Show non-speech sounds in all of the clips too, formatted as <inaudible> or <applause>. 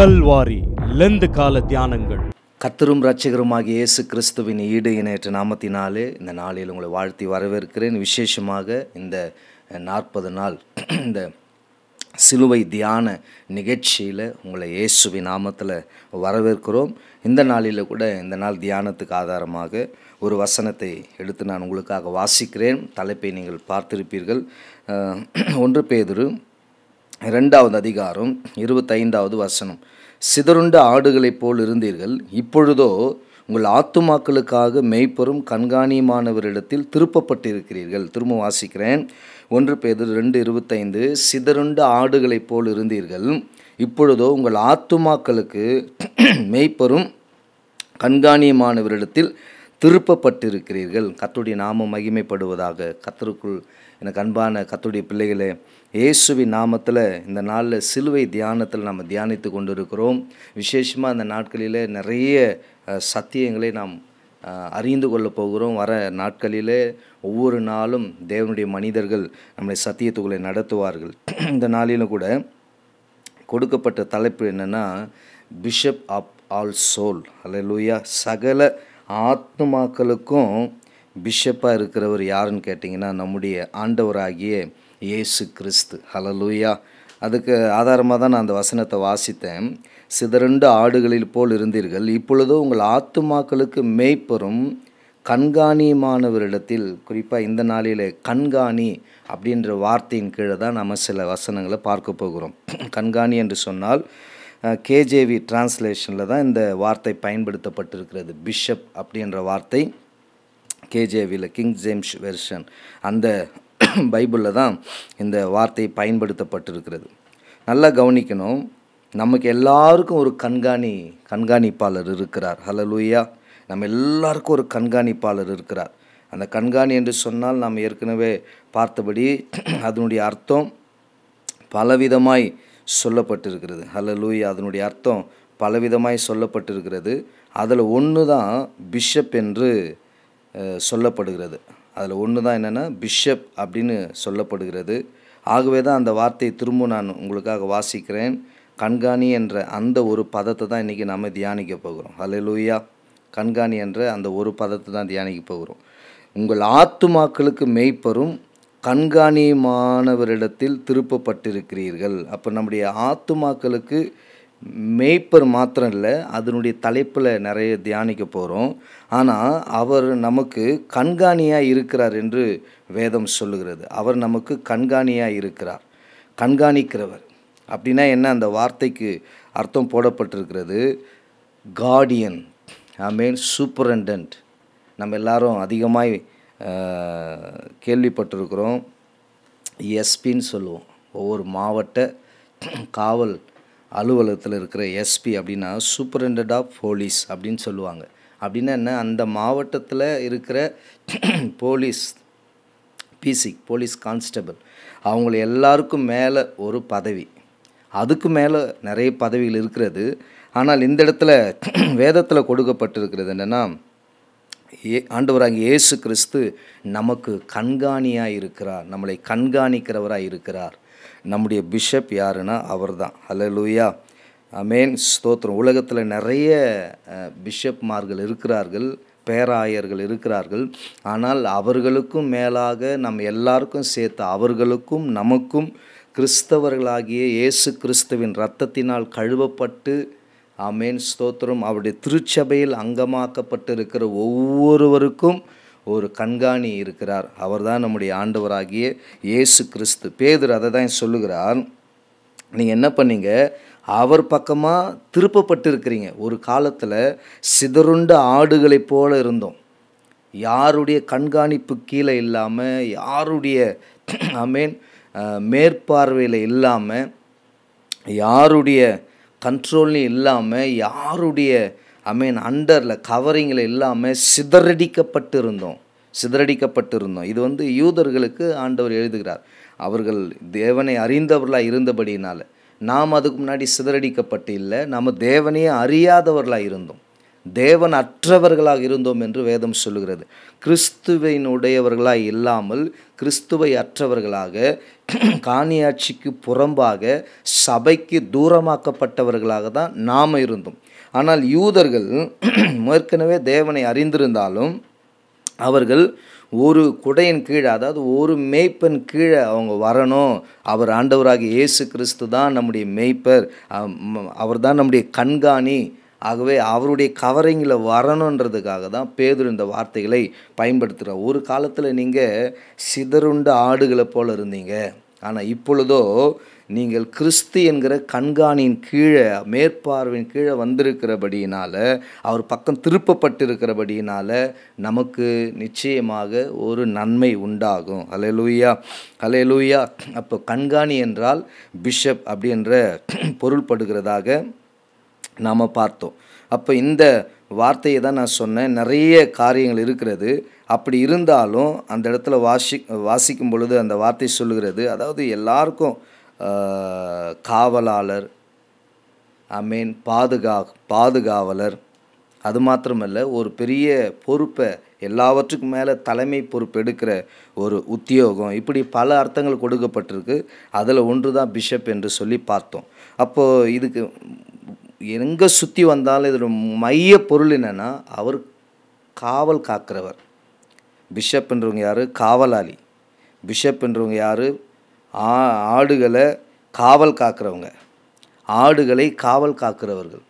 Kalvari Lent கால தியானங்கள் கத்தரும் ரட்சகருமாகிய இயேசு கிறிஸ்துவின் ஈடு இணையற்ற நாமத்தினாலே இந்த நாளில் உங்களை வாழ்த்தி வரவேற்கிறேன் விசேஷமாக இந்த நாற்பது நாள் <clears throat> இந்த சிலுவை தியான நிகழ்ச்சியில் உங்களை இயேசுவி நாமத்தில் வரவேற்கிறோம் இந்த நாளில் கூட இந்த நாள் தியானத்துக்கு ஆதாரமாக ஒரு வசனத்தை எடுத்து நான் உங்களுக்காக வாசிக்கிறேன் தலைப்பை நீங்கள் பார்த்திருப்பீர்கள் <clears throat> ஒன்று பேதுரு ரெண்டாவது அதிகாரம் இருபத்தைந்தாவது வசனம் சிதறுண்ட ஆடுகளைப் போல் இருந்தீர்கள் இப்பொழுதோ உங்கள் ஆத்துமாக்களுக்காக மெய்ப்பெரும் கண்காணியமானவரிடத்தில் திருப்பப்பட்டிருக்கிறீர்கள் திரும்ப வாசிக்கிறேன் ஒன்று பேர் ரெண்டு இருபத்தைந்து சிதறுண்ட ஆடுகளைப் போல் இருந்தீர்கள் இப்பொழுதோ உங்கள் ஆத்துமாக்களுக்கு மெய்ப்பெரும் கண்காணியமானவரிடத்தில் திருப்பப்பட்டிருக்கிறீர்கள் கத்துடைய நாமம் மகிமைப்படுவதாக கத்தருக்குள் எனக்கு அன்பான கத்துடைய பிள்ளைகளே இயேசுவி நாமத்தில் இந்த நாளில் சிலுவை தியானத்தில் நம்ம தியானித்து கொண்டு இருக்கிறோம் விசேஷமாக அந்த நாட்களில் நிறைய சத்தியங்களை நாம் அறிந்து கொள்ளப் போகிறோம் வர நாட்களிலே ஒவ்வொரு நாளும் தேவனுடைய மனிதர்கள் நம்முடைய சத்தியத்துக்குள்ளே நடத்துவார்கள் இந்த நாளிலும் கூட கொடுக்கப்பட்ட தலைப்பு என்னென்னா பிஷப் ஆப் ஆல் சோல் அல்ல லூயா சகல ஆத்மாக்களுக்கும் பிஷப்பாக இருக்கிறவர் யாருன்னு கேட்டிங்கன்னா நம்முடைய ஆண்டவராகிய இயேசு கிறிஸ்து ஹலலூயா அதுக்கு ஆதாரமாக தான் நான் அந்த வசனத்தை வாசித்தேன் சிதறண்டு ஆடுகளில் போல் இருந்தீர்கள் இப்பொழுதோ உங்கள் ஆத்துமாக்களுக்கு மேய்ப்பரும் கண்காணியமானவரிடத்தில் குறிப்பாக இந்த நாளில் கண்காணி அப்படின்ற வார்த்தையின் கீழே தான் நம்ம சில வசனங்களை பார்க்க போகிறோம் கண்காணி என்று சொன்னால் கேஜேவி டிரான்ஸ்லேஷனில் தான் இந்த வார்த்தை பயன்படுத்தப்பட்டிருக்கிறது பிஷப் அப்படின்ற வார்த்தை கேஜேவியில் கிங் ஜேம்ஸ் வெர்ஷன் அந்த பைபிளில் தான் இந்த வார்த்தை பயன்படுத்தப்பட்டிருக்கிறது நல்லா கவனிக்கணும் நமக்கு எல்லாருக்கும் ஒரு கண்காணி கண்காணிப்பாளர் இருக்கிறார் ஹலலூயா நம்ம எல்லாருக்கும் ஒரு கண்காணிப்பாளர் இருக்கிறார் அந்த கண்காணி என்று சொன்னால் நாம் ஏற்கனவே பார்த்தபடி அதனுடைய அர்த்தம் பலவிதமாய் சொல்லப்பட்டிருக்கிறது ஹலலூயா அதனுடைய அர்த்தம் பலவிதமாய் சொல்லப்பட்டிருக்கிறது அதில் ஒன்று தான் பிஷப் என்று சொல்லப்படுகிறது அதில் ஒன்று தான் என்னென்னா பிஷப் அப்படின்னு சொல்லப்படுகிறது ஆகவே தான் அந்த வார்த்தையை திரும்ப நான் உங்களுக்காக வாசிக்கிறேன் கண்காணி என்ற அந்த ஒரு பதத்தை தான் இன்றைக்கி நாம் தியானிக்க போகிறோம் ஹலே லூயா கண்காணி என்ற அந்த ஒரு பதத்தை தான் தியானிக்க போகிறோம் உங்கள் ஆத்துமாக்களுக்கு மெய்ப்பரும் கண்காணியமானவரிடத்தில் திருப்பப்பட்டிருக்கிறீர்கள் அப்போ நம்முடைய ஆத்துமாக்களுக்கு மேய்ப்பர் மாத்திரம் இல்லை அதனுடைய தலைப்பில் நிறைய தியானிக்க போகிறோம் ஆனால் அவர் நமக்கு கண்காணியாக இருக்கிறார் என்று வேதம் சொல்லுகிறது அவர் நமக்கு கண்காணியாக இருக்கிறார் கண்காணிக்கிறவர் அப்படின்னா என்ன அந்த வார்த்தைக்கு அர்த்தம் போடப்பட்டிருக்கிறது கார்டியன் ஐ மீன் சூப்பரண்டன்ட் நம்ம எல்லாரும் அதிகமாக கேள்விப்பட்டிருக்கிறோம் எஸ்பின்னு சொல்லுவோம் ஒவ்வொரு மாவட்ட காவல் அலுவலகத்தில் இருக்கிற எஸ்பி அப்படின்னா சூப்பரண்டட் ஆஃப் போலீஸ் அப்படின்னு சொல்லுவாங்க அப்படின்னா என்ன அந்த மாவட்டத்தில் இருக்கிற போலீஸ் பிசி போலீஸ் கான்ஸ்டபிள் அவங்கள எல்லாருக்கும் மேலே ஒரு பதவி அதுக்கு மேலே நிறைய பதவிகள் இருக்கிறது ஆனால் இந்த இடத்துல <clears throat> வேதத்தில் கொடுக்கப்பட்டிருக்கிறது என்னென்னா ஏ ஆண்டவராக இயேசு கிறிஸ்து நமக்கு கண்காணியாக இருக்கிறார் நம்மளை கண்காணிக்கிறவராக இருக்கிறார் நம்முடைய பிஷப் யாருன்னா அவர் தான் ஹலோ லூயா அமேன் ஸ்தோத்திரம் உலகத்தில் நிறைய பிஷப்மார்கள் இருக்கிறார்கள் பேராயர்கள் இருக்கிறார்கள் ஆனால் அவர்களுக்கும் மேலாக நம் எல்லாருக்கும் சேர்த்து அவர்களுக்கும் நமக்கும் கிறிஸ்தவர்களாகிய இயேசு கிறிஸ்துவின் ரத்தத்தினால் கழுவப்பட்டு அமேன் ஸ்தோத்திரம் அவருடைய திருச்சபையில் அங்கமாக்கப்பட்டிருக்கிற ஒவ்வொருவருக்கும் ஒரு கண்காணி இருக்கிறார் அவர்தான் நம்முடைய ஆண்டவராகிய இயேசு கிறிஸ்து பேதர் அதை தான் சொல்லுகிறார் நீங்கள் என்ன பண்ணீங்க அவர் பக்கமாக திருப்பப்பட்டிருக்கிறீங்க ஒரு காலத்தில் சிதறுண்ட ஆடுகளைப் போல இருந்தோம் யாருடைய கண்காணிப்பு கீழே இல்லாமல் யாருடைய ஐ மீன் மேற்பார்வையில் இல்லாமல் யாருடைய கண்ட்ரோல்லையும் இல்லாமல் யாருடைய ஐ மீன் அண்டரில் கவரிங்கில் இல்லாமல் சிதறடிக்கப்பட்டு இருந்தோம் சிதறடிக்கப்பட்டு இருந்தோம் இது வந்து யூதர்களுக்கு ஆண்டவர் எழுதுகிறார் அவர்கள் தேவனை அறிந்தவர்களாக இருந்தபடியினால் நாம் அதுக்கு முன்னாடி சிதறடிக்கப்பட்டு இல்லை நம்ம தேவனையே அறியாதவர்களாக இருந்தோம் தேவன் அற்றவர்களாக இருந்தோம் என்று வேதம் சொல்லுகிறது கிறிஸ்துவினுடையவர்களாக இல்லாமல் கிறிஸ்துவை அற்றவர்களாக காணியாட்சிக்கு புறம்பாக சபைக்கு தூரமாக்கப்பட்டவர்களாக தான் நாம் இருந்தோம் ஆனால் யூதர்கள் <clears throat> ஏற்கனவே தேவனை அறிந்திருந்தாலும் அவர்கள் ஒரு குடையின் கீழே அதாவது ஒரு மேய்ப்பன் கீழே அவங்க வரணும் அவர் ஆண்டவராகிய இயேசு கிறிஸ்து தான் நம்முடைய மேய்ப்பர் அவர் தான் நம்முடைய கண்காணி ஆகவே அவருடைய கவரிங்கில் வரணுன்றதுக்காக தான் பேதர் இந்த வார்த்தைகளை பயன்படுத்துகிறார் ஒரு காலத்தில் நீங்கள் சிதறுண்ட ஆடுகளை போல் இருந்தீங்க ஆனால் இப்பொழுதோ நீங்கள் கிறிஸ்து என்கிற கண்காணியின் கீழே மேற்பார்வையின் கீழே வந்திருக்கிறபடியினால் அவர் பக்கம் திருப்பப்பட்டிருக்கிறபடியினால் நமக்கு நிச்சயமாக ஒரு நன்மை உண்டாகும் அலே லூயா அலே லூயா அப்போ கண்காணி என்றால் பிஷப் அப்படின்ற பொருள்படுகிறதாக நாம் பார்த்தோம் அப்போ இந்த வார்த்தையை தான் நான் சொன்னேன் நிறைய காரியங்கள் இருக்கிறது அப்படி இருந்தாலும் அந்த இடத்துல வாசி வாசிக்கும் பொழுது அந்த வார்த்தை சொல்லுகிறது அதாவது எல்லாருக்கும் காவலாளர் ஐ மீன் பாதுகா பாதுகாவலர் அது மாத்திரமல்ல ஒரு பெரிய பொறுப்பை எல்லாவற்றுக்கும் மேலே தலைமை பொறுப்பு எடுக்கிற ஒரு உத்தியோகம் இப்படி பல அர்த்தங்கள் கொடுக்கப்பட்டிருக்கு அதில் ஒன்று தான் பிஷப் என்று சொல்லி பார்த்தோம் அப்போது இதுக்கு எங்கே சுற்றி வந்தாலும் இதில் மைய பொருள் என்னென்னா அவர் காவல் காக்கிறவர் பிஷப்ன்றவங்க யார் காவலாளி பிஷப்ன்றவங்க யார் ஆடுகளை காவல் காக்கிறவங்க ஆடுகளை காவல் காக்கிறவர்கள்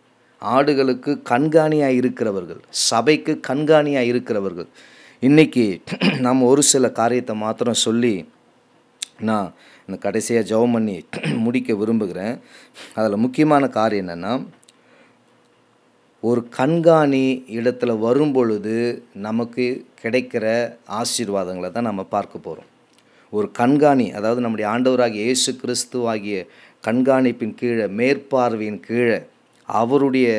ஆடுகளுக்கு கண்காணியாக இருக்கிறவர்கள் சபைக்கு கண்காணியாக இருக்கிறவர்கள் இன்றைக்கி <clears throat> நம்ம ஒரு சில காரியத்தை மாத்திரம் சொல்லி நான் இந்த கடைசியாக ஜெபம் பண்ணி <clears throat> முடிக்க விரும்புகிறேன் அதில் முக்கியமான காரியம் என்னென்னா ஒரு கண்காணி இடத்துல வரும் பொழுது நமக்கு கிடைக்கிற ஆசீர்வாதங்களை தான் நம்ம பார்க்க போகிறோம் ஒரு கண்காணி அதாவது நம்முடைய ஆண்டவராகிய இயேசு கிறிஸ்து ஆகிய கண்காணிப்பின் கீழே மேற்பார்வையின் கீழே அவருடைய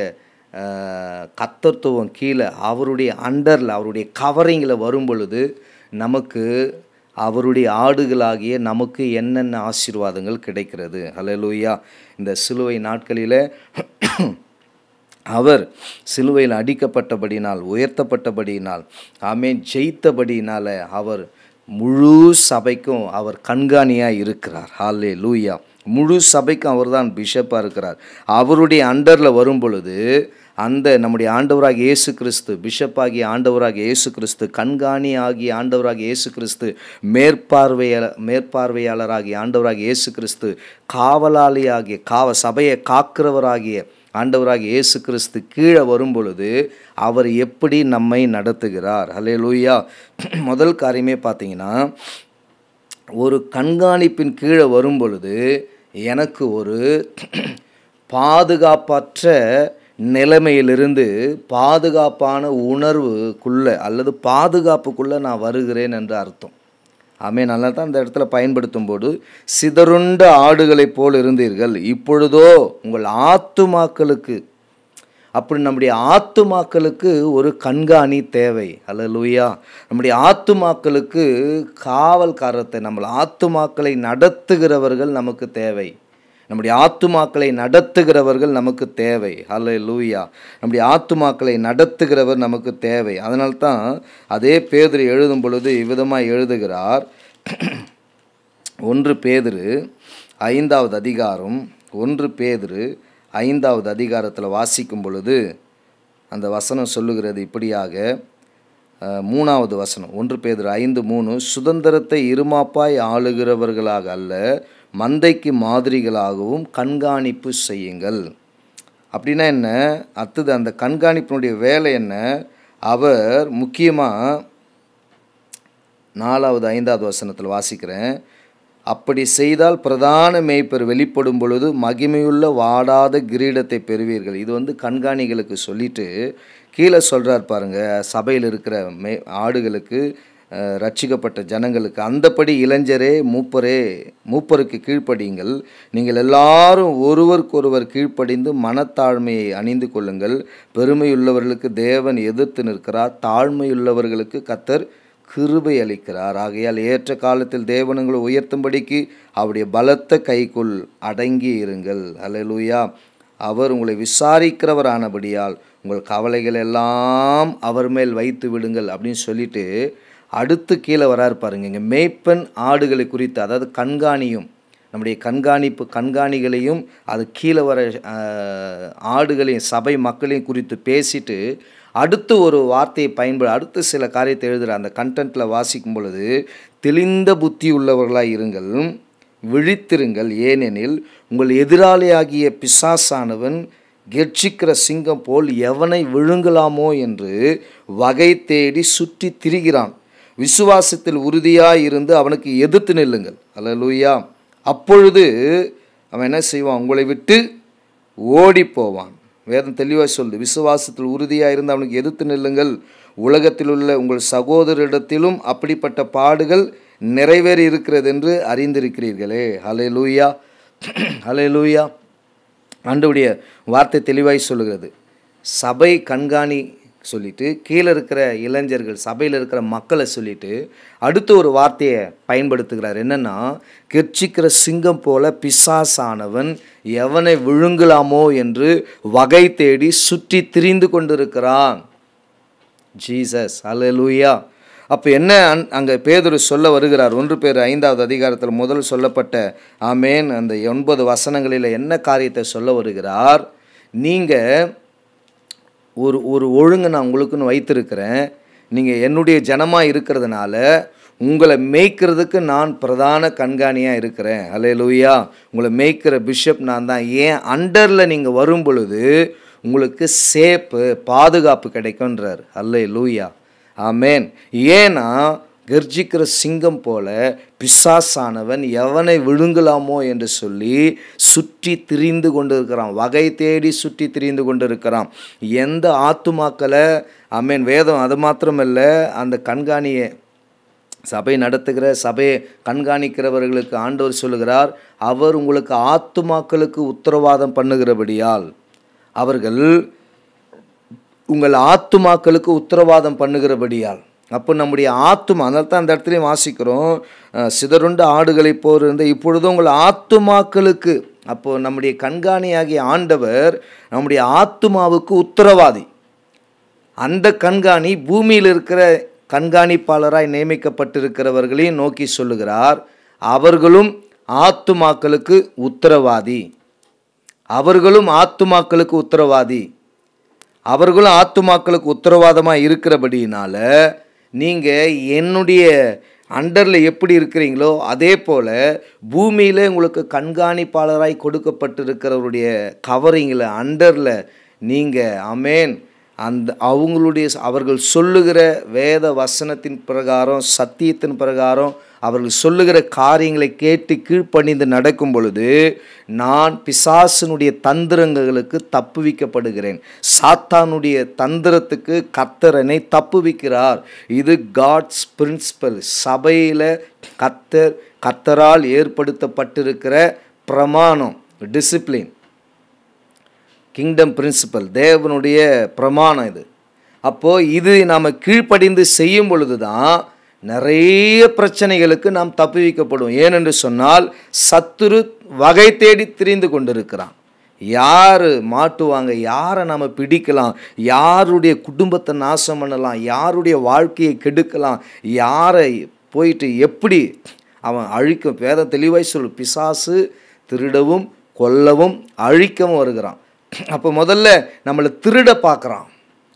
கத்தத்துவம் கீழே அவருடைய அண்டரில் அவருடைய கவரிங்கில் வரும் பொழுது நமக்கு அவருடைய ஆடுகளாகிய நமக்கு என்னென்ன ஆசீர்வாதங்கள் கிடைக்கிறது ஹலலூயா இந்த சிலுவை நாட்களில் அவர் சிலுவையில் அடிக்கப்பட்டபடினால் உயர்த்தப்பட்டபடியினால் ஆமே ஜெயித்தபடியினால் அவர் முழு சபைக்கும் அவர் கண்காணியாக இருக்கிறார் ஹாலே லூயா முழு சபைக்கும் அவர் தான் பிஷப்பாக இருக்கிறார் அவருடைய அண்டரில் வரும் பொழுது அந்த நம்முடைய ஆண்டவராக இயேசு கிறிஸ்து பிஷப்பாகிய ஆண்டவராக இயேசு கிறிஸ்து கண்காணி ஆகிய ஆண்டவராக இயேசு கிறிஸ்து மேற்பார்வையாள மேற்பார்வையாளராகிய ஆண்டவராக இயேசு கிறிஸ்து காவலாளி ஆகிய காவ சபையை காக்கிறவராகிய ஆண்டவராக இயேசு கிறிஸ்து கீழே வரும் பொழுது அவர் எப்படி நம்மை நடத்துகிறார் ஹலே லூயா <clears throat> முதல் காரியமே பார்த்தீங்கன்னா ஒரு கண்காணிப்பின் கீழே வரும் பொழுது எனக்கு ஒரு <clears throat> பாதுகாப்பற்ற நிலைமையிலிருந்து பாதுகாப்பான உணர்வுக்குள்ளே அல்லது பாதுகாப்புக்குள்ளே நான் வருகிறேன் என்று அர்த்தம் அமே நல்லா தான் அந்த இடத்துல பயன்படுத்தும் போது சிதறுண்ட ஆடுகளைப் போல் இருந்தீர்கள் இப்பொழுதோ உங்கள் ஆத்துமாக்களுக்கு அப்படி நம்முடைய ஆத்துமாக்களுக்கு ஒரு கண்காணி தேவை அல்ல லூயா நம்முடைய ஆத்துமாக்களுக்கு காவல்காரத்தை நம்மளை ஆத்துமாக்களை நடத்துகிறவர்கள் நமக்கு தேவை நம்முடைய ஆத்துமாக்களை நடத்துகிறவர்கள் நமக்கு தேவை ஹலே லூயா நம்முடைய ஆத்துமாக்களை நடத்துகிறவர் நமக்கு தேவை அதனால்தான் அதே பேதர் எழுதும் பொழுது இவ்விதமாக எழுதுகிறார் ஒன்று பேதிரு ஐந்தாவது அதிகாரம் ஒன்று பேதிரு ஐந்தாவது அதிகாரத்தில் வாசிக்கும் பொழுது அந்த வசனம் சொல்லுகிறது இப்படியாக மூணாவது வசனம் ஒன்று பேதிரு ஐந்து மூணு சுதந்திரத்தை இருமாப்பாய் ஆளுகிறவர்களாக அல்ல மந்தைக்கு மாதிரிகளாகவும் கண்காணிப்பு செய்யுங்கள் அப்படின்னா என்ன அடுத்தது அந்த கண்காணிப்பினுடைய வேலை என்ன அவர் முக்கியமாக நாலாவது ஐந்தாவது வசனத்தில் வாசிக்கிறேன் அப்படி செய்தால் பிரதான மேய்ப்பர் வெளிப்படும் பொழுது மகிமையுள்ள வாடாத கிரீடத்தை பெறுவீர்கள் இது வந்து கண்காணிகளுக்கு சொல்லிட்டு கீழே சொல்கிறார் பாருங்கள் சபையில் இருக்கிற மே ஆடுகளுக்கு ரட்சிக்கப்பட்ட ஜனங்களுக்கு அந்தபடி இளைஞரே மூப்பரே மூப்பருக்கு கீழ்ப்படியுங்கள் நீங்கள் எல்லாரும் ஒருவருக்கொருவர் கீழ்ப்படிந்து மனத்தாழ்மையை அணிந்து கொள்ளுங்கள் பெருமையுள்ளவர்களுக்கு தேவன் எதிர்த்து நிற்கிறார் தாழ்மையுள்ளவர்களுக்கு கத்தர் கிருபை அளிக்கிறார் ஆகையால் ஏற்ற காலத்தில் தேவனங்களை உயர்த்தும்படிக்கு அவருடைய பலத்த கைக்குள் அடங்கி இருங்கள் அலலூயா அவர் உங்களை விசாரிக்கிறவரானபடியால் உங்கள் கவலைகள் எல்லாம் அவர் மேல் வைத்து விடுங்கள் அப்படின்னு சொல்லிட்டு அடுத்து கீழே வராரு பாருங்க இங்கே மேய்ப்பெண் ஆடுகளை குறித்து அதாவது கண்காணியும் நம்முடைய கண்காணிப்பு கண்காணிகளையும் அது கீழே வர ஆடுகளையும் சபை மக்களையும் குறித்து பேசிட்டு அடுத்து ஒரு வார்த்தையை பயன்பட அடுத்து சில காரியத்தை எழுதுகிற அந்த கண்டென்ட்டில் வாசிக்கும் பொழுது தெளிந்த புத்தி உள்ளவர்களாக இருங்கள் விழித்திருங்கள் ஏனெனில் உங்கள் எதிராளியாகிய பிசாசானவன் கெர்ச்சிக்கிற சிங்கம் போல் எவனை விழுங்கலாமோ என்று வகை தேடி சுற்றி திரிகிறான் விசுவாசத்தில் உறுதியாக இருந்து அவனுக்கு எதிர்த்து நில்லுங்கள் அல்ல லூயா அப்பொழுது அவன் என்ன செய்வான் உங்களை விட்டு ஓடி போவான் வேதம் தெளிவாக சொல்லுது விசுவாசத்தில் உறுதியாக இருந்து அவனுக்கு எதிர்த்து நில்லுங்கள் உலகத்தில் உள்ள உங்கள் சகோதரிடத்திலும் அப்படிப்பட்ட பாடுகள் நிறைவேறி இருக்கிறது என்று அறிந்திருக்கிறீர்களே ஹலே லூயா ஹலே லூயா அன்றுடைய வார்த்தை தெளிவாய் சொல்லுகிறது சபை கண்காணி சொல்லிட்டு கீழே இருக்கிற இளைஞர்கள் சபையில் இருக்கிற மக்களை சொல்லிவிட்டு அடுத்த ஒரு வார்த்தையை பயன்படுத்துகிறார் என்னென்னா கெர்ச்சிக்கிற சிங்கம் போல பிசாசானவன் எவனை விழுங்கலாமோ என்று வகை தேடி சுற்றி திரிந்து கொண்டிருக்கிறான் ஜீசஸ் அலலூயா அப்போ என்ன அந் அங்கே பேதொரு சொல்ல வருகிறார் ஒன்று பேர் ஐந்தாவது அதிகாரத்தில் முதல் சொல்லப்பட்ட ஆமேன் அந்த ஒன்பது வசனங்களில் என்ன காரியத்தை சொல்ல வருகிறார் நீங்கள் ஒரு ஒரு ஒழுங்கு நான் உங்களுக்குன்னு வைத்திருக்கிறேன் நீங்கள் என்னுடைய ஜனமாக இருக்கிறதுனால உங்களை மேய்க்கிறதுக்கு நான் பிரதான கண்காணியாக இருக்கிறேன் ஹலே லூயா உங்களை மேய்க்கிற பிஷப் நான் தான் ஏன் அண்டரில் நீங்கள் வரும் பொழுது உங்களுக்கு சேப்பு பாதுகாப்பு கிடைக்கும்ன்றார் அல்லே லூயா ஆமேன் ஏன்னா கர்ஜிக்கிற சிங்கம் போல பிசாசானவன் எவனை விழுங்கலாமோ என்று சொல்லி சுற்றி திரிந்து கொண்டிருக்கிறான் வகை தேடி சுற்றி திரிந்து கொண்டிருக்கிறான் எந்த ஆத்துமாக்களை அமேன் வேதம் அது மாத்திரமல்ல அந்த கண்காணியை சபை நடத்துகிற சபையை கண்காணிக்கிறவர்களுக்கு ஆண்டவர் சொல்லுகிறார் அவர் உங்களுக்கு ஆத்துமாக்களுக்கு உத்தரவாதம் பண்ணுகிறபடியால் அவர்கள் உங்கள் ஆத்துமாக்களுக்கு உத்தரவாதம் பண்ணுகிறபடியால் அப்போ நம்முடைய ஆத்துமா அதனால் தான் அந்த இடத்துலையும் வாசிக்கிறோம் சிதறுண்டு ஆடுகளை போர் இருந்த இப்பொழுது உங்கள் ஆத்துமாக்களுக்கு அப்போது நம்முடைய கண்காணியாகிய ஆண்டவர் நம்முடைய ஆத்துமாவுக்கு உத்தரவாதி அந்த கண்காணி பூமியில் இருக்கிற கண்காணிப்பாளராய் நியமிக்கப்பட்டிருக்கிறவர்களையும் நோக்கி சொல்லுகிறார் அவர்களும் ஆத்துமாக்களுக்கு உத்தரவாதி அவர்களும் ஆத்துமாக்களுக்கு உத்தரவாதி அவர்களும் ஆத்துமாக்களுக்கு உத்தரவாதமாக இருக்கிறபடியினால நீங்கள் என்னுடைய அண்டரில் எப்படி இருக்கிறீங்களோ அதே போல் பூமியில் உங்களுக்கு கண்காணிப்பாளராய் கொடுக்கப்பட்டிருக்கிறவருடைய கவரிங்கில் அண்டரில் நீங்கள் அமேன் அந்த அவங்களுடைய அவர்கள் சொல்லுகிற வேத வசனத்தின் பிரகாரம் சத்தியத்தின் பிரகாரம் அவர்கள் சொல்லுகிற காரியங்களை கேட்டு கீழ்ப்பணிந்து நடக்கும் பொழுது நான் பிசாசனுடைய தந்திரங்களுக்கு தப்புவிக்கப்படுகிறேன் சாத்தானுடைய தந்திரத்துக்கு கத்தரனை தப்புவிக்கிறார் இது காட்ஸ் பிரின்சிபல் சபையில் கத்தர் கத்தரால் ஏற்படுத்தப்பட்டிருக்கிற பிரமாணம் டிசிப்ளின் கிங்டம் பிரின்சிபல் தேவனுடைய பிரமாணம் இது அப்போது இது நாம் கீழ்ப்படிந்து செய்யும் பொழுது தான் நிறைய பிரச்சனைகளுக்கு நாம் தப்புவிக்கப்படும் ஏனென்று சொன்னால் சத்துரு வகை தேடி திரிந்து கொண்டிருக்கிறான் யார் மாட்டுவாங்க யாரை நாம் பிடிக்கலாம் யாருடைய குடும்பத்தை நாசம் பண்ணலாம் யாருடைய வாழ்க்கையை கெடுக்கலாம் யாரை போயிட்டு எப்படி அவன் அழிக்கும் வேத தெளிவாய் சொல் பிசாசு திருடவும் கொல்லவும் அழிக்கவும் வருகிறான் அப்போ முதல்ல நம்மளை திருட பார்க்குறான்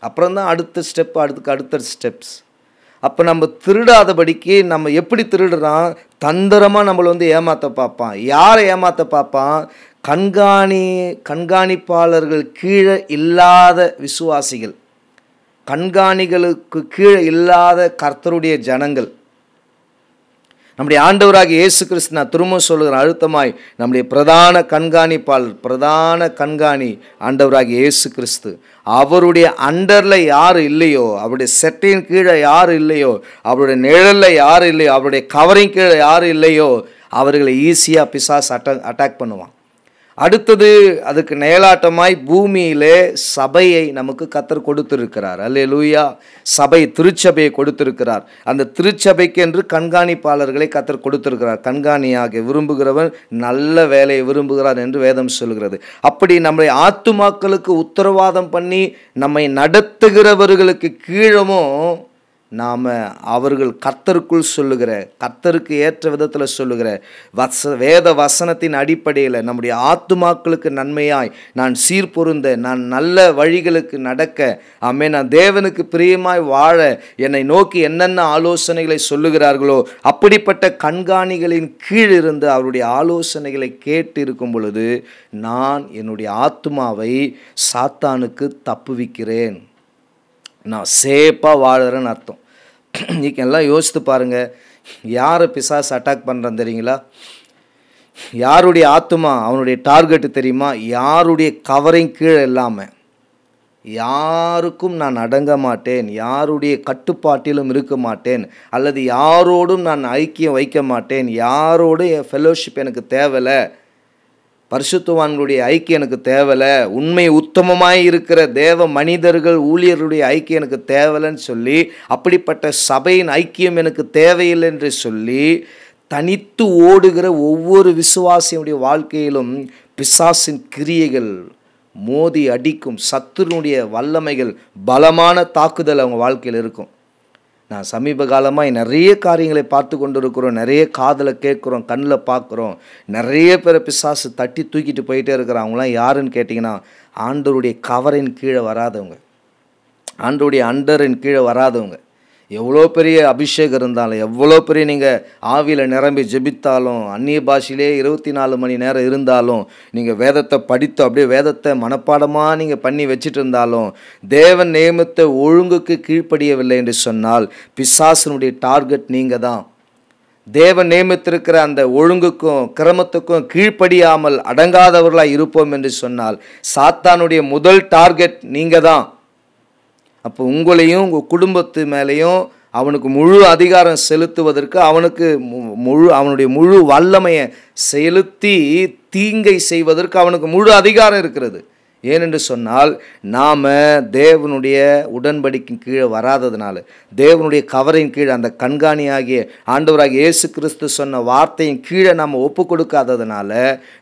அப்புறம் தான் அடுத்த ஸ்டெப் அடுத்துக்கு அடுத்த ஸ்டெப்ஸ் அப்போ நம்ம திருடாதபடிக்கு நம்ம எப்படி திருடுறோம் தந்திரமாக நம்மளை வந்து ஏமாற்ற பார்ப்பான் யாரை ஏமாற்ற பார்ப்பான் கண்காணி கண்காணிப்பாளர்கள் கீழே இல்லாத விசுவாசிகள் கண்காணிகளுக்கு கீழே இல்லாத கர்த்தருடைய ஜனங்கள் நம்முடைய ஆண்டவராக இயேசு கிறிஸ்து நான் திரும்ப சொல்லுகிறேன் அழுத்தமாய் நம்முடைய பிரதான கண்காணிப்பாளர் பிரதான கண்காணி ஆண்டவராக இயேசு கிறிஸ்து அவருடைய அண்டரில் யார் இல்லையோ அவருடைய செட்டின் கீழே யார் இல்லையோ அவருடைய நிழலில் யார் இல்லையோ அவருடைய கவரிங் கீழே யார் இல்லையோ அவர்களை ஈஸியாக பிசாஸ் அட்டாக் அட்டாக் பண்ணுவான் அடுத்தது அதுக்கு நேலாட்டமாய் பூமியிலே சபையை நமக்கு கத்தர் கொடுத்திருக்கிறார் அல்லே லூயா சபை திருச்சபையை கொடுத்திருக்கிறார் அந்த திருச்சபைக்கு என்று கண்காணிப்பாளர்களை கத்தர் கொடுத்திருக்கிறார் கண்காணியாக விரும்புகிறவன் நல்ல வேலையை விரும்புகிறார் என்று வேதம் சொல்கிறது அப்படி நம்மை ஆத்துமாக்களுக்கு உத்தரவாதம் பண்ணி நம்மை நடத்துகிறவர்களுக்கு கீழமும் நாம் அவர்கள் கத்தருக்குள் சொல்லுகிற கத்தருக்கு ஏற்ற விதத்தில் சொல்லுகிற வச வேத வசனத்தின் அடிப்படையில் நம்முடைய ஆத்துமாக்களுக்கு நன்மையாய் நான் சீர்பொருந்த நான் நல்ல வழிகளுக்கு நடக்க ஆமே நான் தேவனுக்கு பிரியமாய் வாழ என்னை நோக்கி என்னென்ன ஆலோசனைகளை சொல்லுகிறார்களோ அப்படிப்பட்ட கண்காணிகளின் கீழ் இருந்து அவருடைய ஆலோசனைகளை கேட்டு இருக்கும் பொழுது நான் என்னுடைய ஆத்மாவை சாத்தானுக்கு தப்புவிக்கிறேன் நான் சேஃபாக வாழறேன்னு அர்த்தம் நீங்கள் எல்லாம் யோசித்து பாருங்கள் யார் பிசாஸ் அட்டாக் பண்ணுறேன் தெரியுங்களா யாருடைய ஆத்மா அவனுடைய டார்கெட்டு தெரியுமா யாருடைய கவரிங் கீழே இல்லாமல் யாருக்கும் நான் அடங்க மாட்டேன் யாருடைய கட்டுப்பாட்டிலும் இருக்க மாட்டேன் அல்லது யாரோடும் நான் ஐக்கியம் வைக்க மாட்டேன் யாரோடு என் ஃபெலோஷிப் எனக்கு தேவையில்லை பரிசுத்துவான்களுடைய ஐக்கியம் எனக்கு தேவலை உண்மை உத்தமமாக இருக்கிற தேவ மனிதர்கள் ஊழியர்களுடைய ஐக்கியம் எனக்கு தேவலைன்னு சொல்லி அப்படிப்பட்ட சபையின் ஐக்கியம் எனக்கு தேவையில்லை என்று சொல்லி தனித்து ஓடுகிற ஒவ்வொரு விசுவாசியுடைய வாழ்க்கையிலும் பிசாசின் கிரியைகள் மோதி அடிக்கும் சத்துருனுடைய வல்லமைகள் பலமான தாக்குதல் அவங்க வாழ்க்கையில் இருக்கும் நான் சமீப காலமாக நிறைய காரியங்களை பார்த்து கொண்டு இருக்கிறோம் நிறைய காதில் கேட்குறோம் கண்ணில் பார்க்குறோம் நிறைய பேரை பிசாசு தட்டி தூக்கிட்டு போயிட்டே இருக்கிறவங்களாம் அவங்களாம் யாருன்னு கேட்டிங்கன்னா ஆண்டவருடைய கவரின் கீழே வராதவங்க ஆண்டருடைய அண்டரின் கீழே வராதவங்க எவ்வளோ பெரிய அபிஷேகம் இருந்தாலும் எவ்வளோ பெரிய நீங்கள் ஆவியில் நிரம்பி ஜெபித்தாலும் அந்நிய பாஷையிலே இருபத்தி நாலு மணி நேரம் இருந்தாலும் நீங்கள் வேதத்தை படித்து அப்படியே வேதத்தை மனப்பாடமாக நீங்கள் பண்ணி வச்சுட்டு இருந்தாலும் தேவன் நியமத்தை ஒழுங்குக்கு கீழ்ப்படியவில்லை என்று சொன்னால் பிசாசனுடைய டார்கெட் நீங்கள் தான் தேவன் நியமித்திருக்கிற அந்த ஒழுங்குக்கும் கிரமத்துக்கும் கீழ்ப்படியாமல் அடங்காதவர்களாக இருப்போம் என்று சொன்னால் சாத்தானுடைய முதல் டார்கெட் நீங்கள் தான் அப்போ உங்களையும் உங்கள் குடும்பத்து மேலேயும் அவனுக்கு முழு அதிகாரம் செலுத்துவதற்கு அவனுக்கு முழு அவனுடைய முழு வல்லமையை செலுத்தி தீங்கை செய்வதற்கு அவனுக்கு முழு அதிகாரம் இருக்கிறது ஏனென்று சொன்னால் நாம் தேவனுடைய உடன்படிக்கின் கீழே வராததுனால தேவனுடைய கவரின் கீழே அந்த கண்காணியாகிய ஆண்டவராக இயேசு கிறிஸ்து சொன்ன வார்த்தையின் கீழே நாம் ஒப்பு கொடுக்காததுனால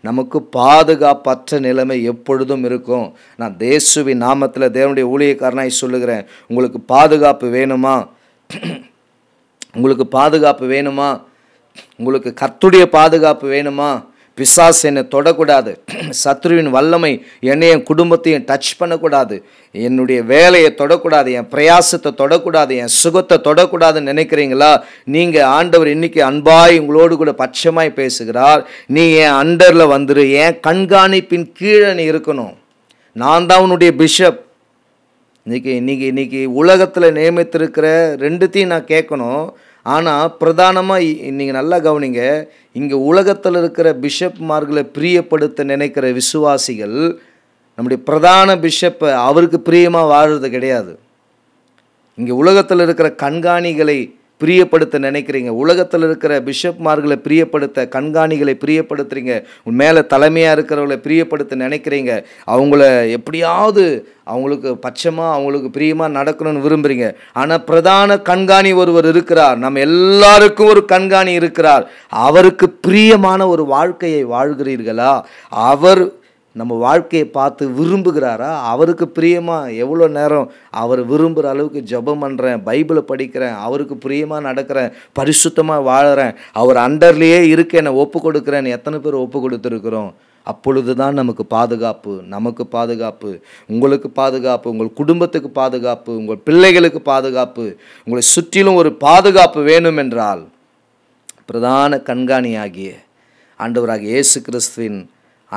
நமக்கு பாதுகாப்பற்ற நிலைமை எப்பொழுதும் இருக்கும் நான் தேசுவி நாமத்தில் தேவனுடைய ஊழியக்காரனாய் சொல்லுகிறேன் உங்களுக்கு பாதுகாப்பு வேணுமா உங்களுக்கு பாதுகாப்பு வேணுமா உங்களுக்கு கர்த்துடைய பாதுகாப்பு வேணுமா பிசாஸ் என்னை தொடக்கூடாது <clears throat> சத்ருவின் வல்லமை என்னை என் குடும்பத்தையும் டச் பண்ணக்கூடாது என்னுடைய வேலையை தொடக்கூடாது என் பிரயாசத்தை தொடக்கூடாது என் சுகத்தை தொடக்கூடாதுன்னு நினைக்கிறீங்களா நீங்கள் ஆண்டவர் இன்றைக்கி அன்பாய் உங்களோடு கூட பட்சமாய் பேசுகிறார் நீ என் அண்டரில் வந்துரு என் கண்காணிப்பின் கீழே நீ இருக்கணும் நான் தான் உன்னுடைய பிஷப் இன்றைக்கி இன்றைக்கி இன்றைக்கி உலகத்தில் நியமித்திருக்கிற ரெண்டுத்தையும் நான் கேட்கணும் ஆனால் பிரதானமாக நீங்கள் நல்லா கவனிங்க இங்கே உலகத்தில் இருக்கிற பிஷப்மார்களை பிரியப்படுத்த நினைக்கிற விசுவாசிகள் நம்முடைய பிரதான பிஷப்பை அவருக்கு பிரியமாக வாழ்கிறது கிடையாது இங்கே உலகத்தில் இருக்கிற கண்காணிகளை பிரியப்படுத்த நினைக்கிறீங்க உலகத்தில் இருக்கிற பிஷப்மார்களை பிரியப்படுத்த கண்காணிகளை பிரியப்படுத்துகிறீங்க மேலே தலைமையாக இருக்கிறவங்களை பிரியப்படுத்த நினைக்கிறீங்க அவங்கள எப்படியாவது அவங்களுக்கு பட்சமாக அவங்களுக்கு பிரியமாக நடக்கணும்னு விரும்புகிறீங்க ஆனால் பிரதான கண்காணி ஒருவர் இருக்கிறார் நம்ம எல்லாருக்கும் ஒரு கண்காணி இருக்கிறார் அவருக்கு பிரியமான ஒரு வாழ்க்கையை வாழ்கிறீர்களா அவர் நம்ம வாழ்க்கையை பார்த்து விரும்புகிறாரா அவருக்கு பிரியமாக எவ்வளோ நேரம் அவர் விரும்புகிற அளவுக்கு ஜபம் பண்ணுறேன் பைபிளை படிக்கிறேன் அவருக்கு பிரியமாக நடக்கிறேன் பரிசுத்தமாக வாழறேன் அவர் அண்டர்லேயே இருக்கேன் ஒப்பு கொடுக்குறேன்னு எத்தனை பேர் ஒப்பு கொடுத்துருக்குறோம் அப்பொழுது தான் நமக்கு பாதுகாப்பு நமக்கு பாதுகாப்பு உங்களுக்கு பாதுகாப்பு உங்கள் குடும்பத்துக்கு பாதுகாப்பு உங்கள் பிள்ளைகளுக்கு பாதுகாப்பு உங்களை சுற்றிலும் ஒரு பாதுகாப்பு வேணும் என்றால் பிரதான கண்காணியாகிய ஆண்டவராக இயேசு கிறிஸ்துவின்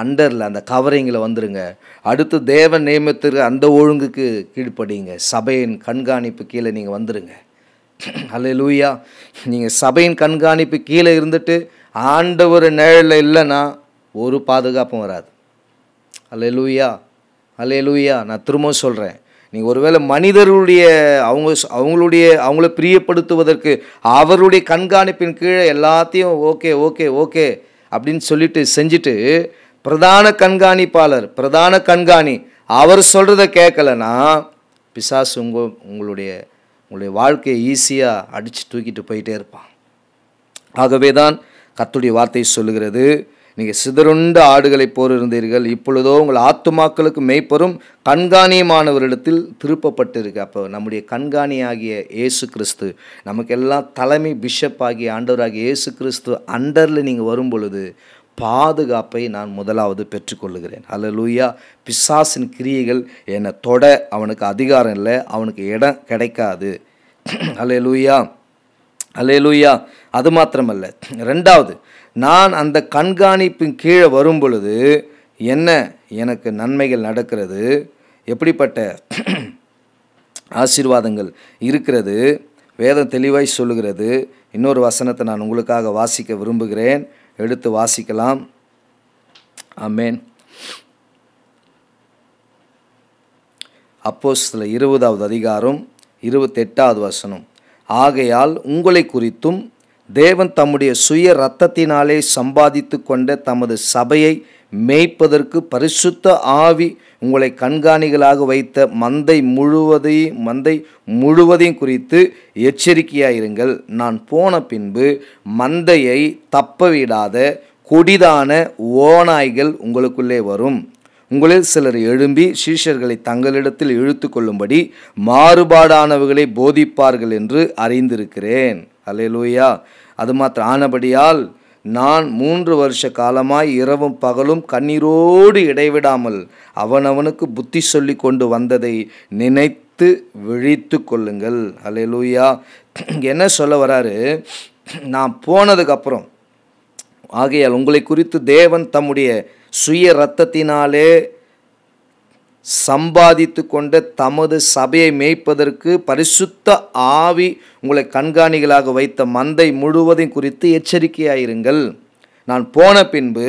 அண்டரில் அந்த கவரிங்கில் வந்துடுங்க அடுத்து தேவ நியமத்திற்கு அந்த ஒழுங்குக்கு கீழ்ப்படிங்க சபையின் கண்காணிப்பு கீழே நீங்கள் வந்துடுங்க அல்ல லூயா நீங்கள் சபையின் கண்காணிப்பு கீழே இருந்துட்டு ஆண்ட ஒரு நிழலில் இல்லைன்னா ஒரு பாதுகாப்பும் வராது அல்ல லூயா அல்ல லூயா நான் திரும்பவும் சொல்கிறேன் நீங்கள் ஒருவேளை மனிதருடைய அவங்க அவங்களுடைய அவங்கள பிரியப்படுத்துவதற்கு அவருடைய கண்காணிப்பின் கீழே எல்லாத்தையும் ஓகே ஓகே ஓகே அப்படின்னு சொல்லிட்டு செஞ்சுட்டு பிரதான கண்காணிப்பாளர் பிரதான கண்காணி அவர் சொல்கிறத கேட்கலன்னா பிசாசு உங்கள் உங்களுடைய உங்களுடைய வாழ்க்கையை ஈஸியாக அடித்து தூக்கிட்டு போயிட்டே இருப்பான் ஆகவே தான் கத்துடைய வார்த்தை சொல்லுகிறது நீங்கள் சிதறுண்ட ஆடுகளை போர் இருந்தீர்கள் இப்பொழுதோ உங்கள் ஆத்துமாக்களுக்கு மெய்ப்பெரும் கண்காணியமானவரிடத்தில் திருப்பப்பட்டிருக்கு அப்போ நம்முடைய கண்காணி ஆகிய இயேசு கிறிஸ்து நமக்கெல்லாம் தலைமை பிஷப் ஆகிய ஆண்டவராகிய இயேசு கிறிஸ்து அண்டரில் நீங்கள் வரும் பொழுது பாதுகாப்பை நான் முதலாவது பெற்றுக்கொள்ளுகிறேன் அல்ல லூயா பிசாசின் கிரியைகள் என்னை தொட அவனுக்கு அதிகாரம் இல்லை அவனுக்கு இடம் கிடைக்காது அல்ல லூயா அல்ல லூயா அது மாத்திரமல்ல ரெண்டாவது நான் அந்த கண்காணிப்பின் கீழே வரும் பொழுது என்ன எனக்கு நன்மைகள் நடக்கிறது எப்படிப்பட்ட <clears throat> ஆசீர்வாதங்கள் இருக்கிறது வேதம் தெளிவாய் சொல்லுகிறது இன்னொரு வசனத்தை நான் உங்களுக்காக வாசிக்க விரும்புகிறேன் எடுத்து வாசிக்கலாம் அமேன் சில இருபதாவது அதிகாரம் இருபத்தெட்டாவது வசனம் ஆகையால் உங்களை குறித்தும் தேவன் தம்முடைய சுய இரத்தத்தினாலே சம்பாதித்து கொண்ட தமது சபையை மேய்ப்பதற்கு பரிசுத்த ஆவி உங்களை கண்காணிகளாக வைத்த மந்தை முழுவதையும் மந்தை முழுவதையும் குறித்து எச்சரிக்கையாயிருங்கள் நான் போன பின்பு மந்தையை தப்பவிடாத கொடிதான ஓநாய்கள் உங்களுக்குள்ளே வரும் உங்களில் சிலர் எழும்பி சீஷர்களை தங்களிடத்தில் இழுத்து கொள்ளும்படி மாறுபாடானவர்களை போதிப்பார்கள் என்று அறிந்திருக்கிறேன் அல்ல லூயா அது மாத்திரம் ஆனபடியால் நான் மூன்று வருஷ காலமாய் இரவும் பகலும் கண்ணீரோடு இடைவிடாமல் அவனவனுக்கு புத்தி சொல்லி கொண்டு வந்ததை நினைத்து விழித்து கொள்ளுங்கள் அலையலூயா என்ன சொல்ல வராரு நான் போனதுக்கப்புறம் ஆகையால் உங்களை குறித்து தேவன் தம்முடைய சுய இரத்தத்தினாலே சம்பாதித்து கொண்ட தமது சபையை மேய்ப்பதற்கு பரிசுத்த ஆவி உங்களை கண்காணிகளாக வைத்த மந்தை முழுவதையும் குறித்து எச்சரிக்கையாயிருங்கள் நான் போன பின்பு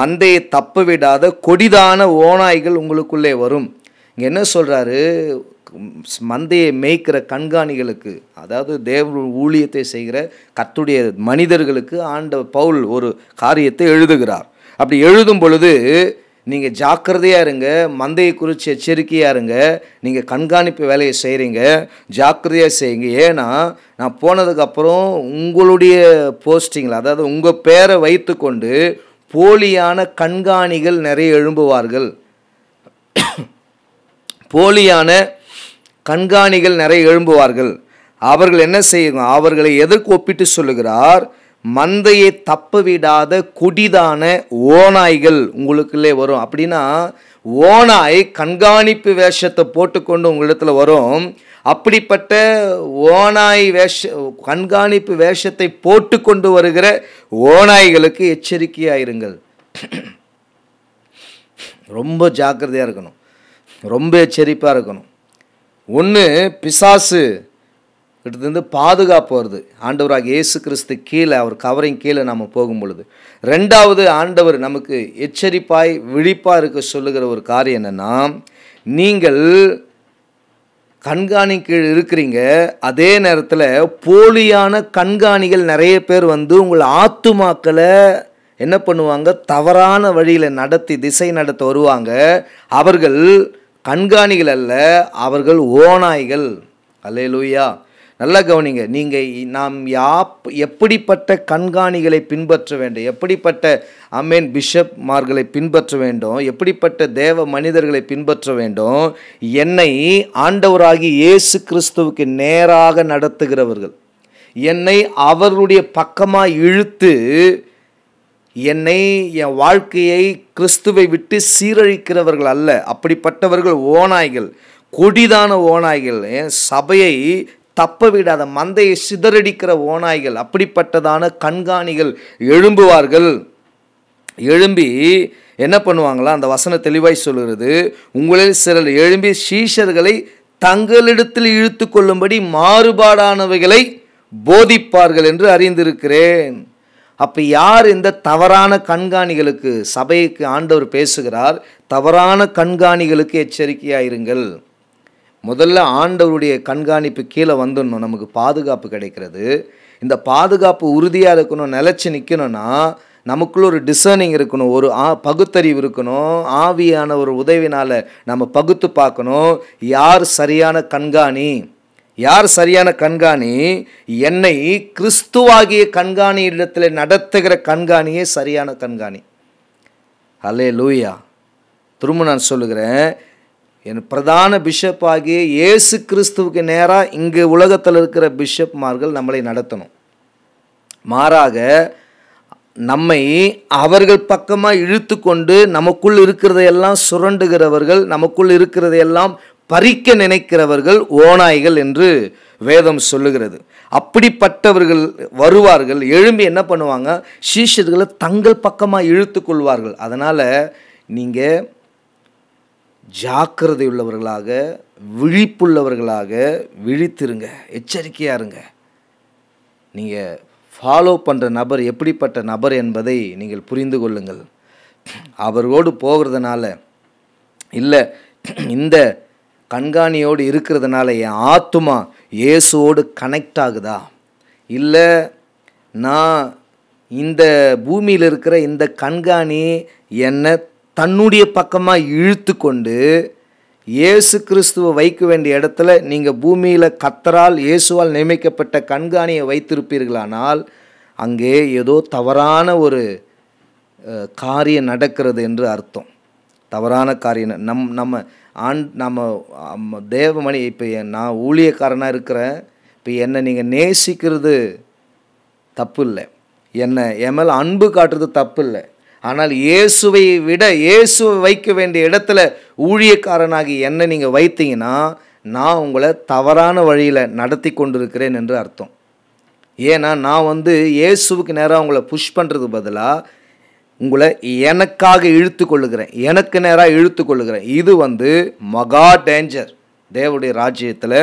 மந்தையை தப்ப விடாத கொடிதான ஓநாய்கள் உங்களுக்குள்ளே வரும் இங்கே என்ன சொல்கிறாரு மந்தையை மேய்க்கிற கண்காணிகளுக்கு அதாவது தேவ ஊழியத்தை செய்கிற கத்துடைய மனிதர்களுக்கு ஆண்ட பவுல் ஒரு காரியத்தை எழுதுகிறார் அப்படி எழுதும் பொழுது நீங்கள் ஜாக்கிரதையாக இருங்க மந்தையை குறித்து எச்சரிக்கையாக இருங்க நீங்கள் கண்காணிப்பு வேலையை செய்கிறீங்க ஜாக்கிரதையாக செய்யுங்க ஏன்னா நான் போனதுக்கப்புறம் உங்களுடைய போஸ்டிங்கில் அதாவது உங்கள் பேரை வைத்துக்கொண்டு போலியான கண்காணிகள் நிறைய எழும்புவார்கள் போலியான கண்காணிகள் நிறைய எழும்புவார்கள் அவர்கள் என்ன செய்யுங்க அவர்களை எதற்கு ஒப்பிட்டு சொல்லுகிறார் மந்தையை தப்ப விடாத குடிதான ஓநாய்கள் உங்களுக்குள்ளே வரும் அப்படின்னா ஓனாய் கண்காணிப்பு வேஷத்தை போட்டுக்கொண்டு உங்களிடத்தில் வரும் அப்படிப்பட்ட ஓனாய் வேஷ கண்காணிப்பு வேஷத்தை போட்டு கொண்டு வருகிற ஓநாய்களுக்கு எச்சரிக்கையாயிருங்கள் ரொம்ப ஜாக்கிரதையாக இருக்கணும் ரொம்ப எச்சரிப்பாக இருக்கணும் ஒன்று பிசாசு கிட்டத்தந்து பாதுகாப்பு வருது ஆண்டவராக இயேசு கிறிஸ்து கீழே அவர் கவரிங் கீழே நம்ம போகும் பொழுது ரெண்டாவது ஆண்டவர் நமக்கு எச்சரிப்பாய் விழிப்பாக இருக்க சொல்லுகிற ஒரு காரியம் என்னென்னா நீங்கள் கண்காணி கீழ் இருக்கிறீங்க அதே நேரத்தில் போலியான கண்காணிகள் நிறைய பேர் வந்து உங்கள் ஆத்துமாக்களை என்ன பண்ணுவாங்க தவறான வழியில் நடத்தி திசை நடத்த வருவாங்க அவர்கள் கண்காணிகள் அல்ல அவர்கள் ஓநாய்கள் அல்லேலூயா நல்லா கவனிங்க நீங்கள் நாம் யாப் எப்படிப்பட்ட கண்காணிகளை பின்பற்ற வேண்டும் எப்படிப்பட்ட அம்மேன் பிஷப் மார்களை பின்பற்ற வேண்டும் எப்படிப்பட்ட தேவ மனிதர்களை பின்பற்ற வேண்டும் என்னை ஆண்டவராகி இயேசு கிறிஸ்துவுக்கு நேராக நடத்துகிறவர்கள் என்னை அவருடைய பக்கமாக இழுத்து என்னை என் வாழ்க்கையை கிறிஸ்துவை விட்டு சீரழிக்கிறவர்கள் அல்ல அப்படிப்பட்டவர்கள் ஓநாய்கள் கொடிதான ஓநாய்கள் என் சபையை தப்ப விடாத மந்தையை சிதறடிக்கிற ஓநாய்கள் அப்படிப்பட்டதான கண்காணிகள் எழும்புவார்கள் எழும்பி என்ன பண்ணுவாங்களா அந்த வசன தெளிவாய் சொல்கிறது உங்களில் சிலர் எழும்பி சீஷர்களை தங்களிடத்தில் இழுத்து கொள்ளும்படி மாறுபாடானவைகளை போதிப்பார்கள் என்று அறிந்திருக்கிறேன் அப்போ யார் இந்த தவறான கண்காணிகளுக்கு சபைக்கு ஆண்டவர் பேசுகிறார் தவறான கண்காணிகளுக்கு எச்சரிக்கையாயிருங்கள் முதல்ல ஆண்டவருடைய கண்காணிப்பு கீழே வந்துடணும் நமக்கு பாதுகாப்பு கிடைக்கிறது இந்த பாதுகாப்பு உறுதியாக இருக்கணும் நிலச்சி நிற்கணும்னா நமக்குள்ள ஒரு டிசர்னிங் இருக்கணும் ஒரு ஆ பகுத்தறிவு இருக்கணும் ஆவியான ஒரு உதவினால் நம்ம பகுத்து பார்க்கணும் யார் சரியான கண்காணி யார் சரியான கண்காணி என்னை கிறிஸ்துவாகிய கண்காணி இடத்தில் நடத்துகிற கண்காணியே சரியான கண்காணி அல்லே லூயா திரும்ப நான் சொல்லுகிறேன் என் பிரதான பிஷப் ஆகிய இயேசு கிறிஸ்துவுக்கு நேராக இங்கே உலகத்தில் இருக்கிற பிஷப்மார்கள் நம்மளை நடத்தணும் மாறாக நம்மை அவர்கள் பக்கமாக இழுத்து கொண்டு நமக்குள் இருக்கிறதையெல்லாம் சுரண்டுகிறவர்கள் நமக்குள் இருக்கிறதையெல்லாம் பறிக்க நினைக்கிறவர்கள் ஓநாய்கள் என்று வேதம் சொல்லுகிறது அப்படிப்பட்டவர்கள் வருவார்கள் எழும்பி என்ன பண்ணுவாங்க சீஷர்களை தங்கள் பக்கமாக இழுத்து கொள்வார்கள் அதனால் நீங்கள் ஜாக்கிரதை உள்ளவர்களாக விழிப்புள்ளவர்களாக விழித்திருங்க எச்சரிக்கையாக இருங்க நீங்கள் ஃபாலோ பண்ணுற நபர் எப்படிப்பட்ட நபர் என்பதை நீங்கள் புரிந்து கொள்ளுங்கள் அவரோடு போகிறதுனால இல்லை இந்த கண்காணியோடு இருக்கிறதுனால என் ஆத்துமா இயேசுவோடு கனெக்ட் ஆகுதா இல்லை நான் இந்த பூமியில் இருக்கிற இந்த கண்காணி என்னை தன்னுடைய பக்கமாக இழுத்து கொண்டு இயேசு கிறிஸ்துவை வைக்க வேண்டிய இடத்துல நீங்கள் பூமியில் கத்தரால் இயேசுவால் நியமிக்கப்பட்ட கண்காணியை வைத்திருப்பீர்களானால் அங்கே ஏதோ தவறான ஒரு காரியம் நடக்கிறது என்று அர்த்தம் தவறான காரியம் நம் நம்ம ஆண் நம்ம தேவமணி இப்போ நான் ஊழியக்காரனாக இருக்கிறேன் இப்போ என்னை நீங்கள் நேசிக்கிறது தப்பு இல்லை என்னை என் மேலே அன்பு காட்டுறது தப்பு இல்லை ஆனால் இயேசுவை விட இயேசு வைக்க வேண்டிய இடத்துல ஊழியக்காரனாகி என்ன நீங்கள் வைத்தீங்கன்னா நான் உங்களை தவறான வழியில் நடத்தி கொண்டிருக்கிறேன் என்று அர்த்தம் ஏன்னா நான் வந்து இயேசுவுக்கு நேராக உங்களை புஷ் பண்ணுறதுக்கு பதிலாக உங்களை எனக்காக இழுத்து கொள்ளுகிறேன் எனக்கு நேராக இழுத்து கொள்ளுகிறேன் இது வந்து மகா டேஞ்சர் தேவடைய ராஜ்யத்தில்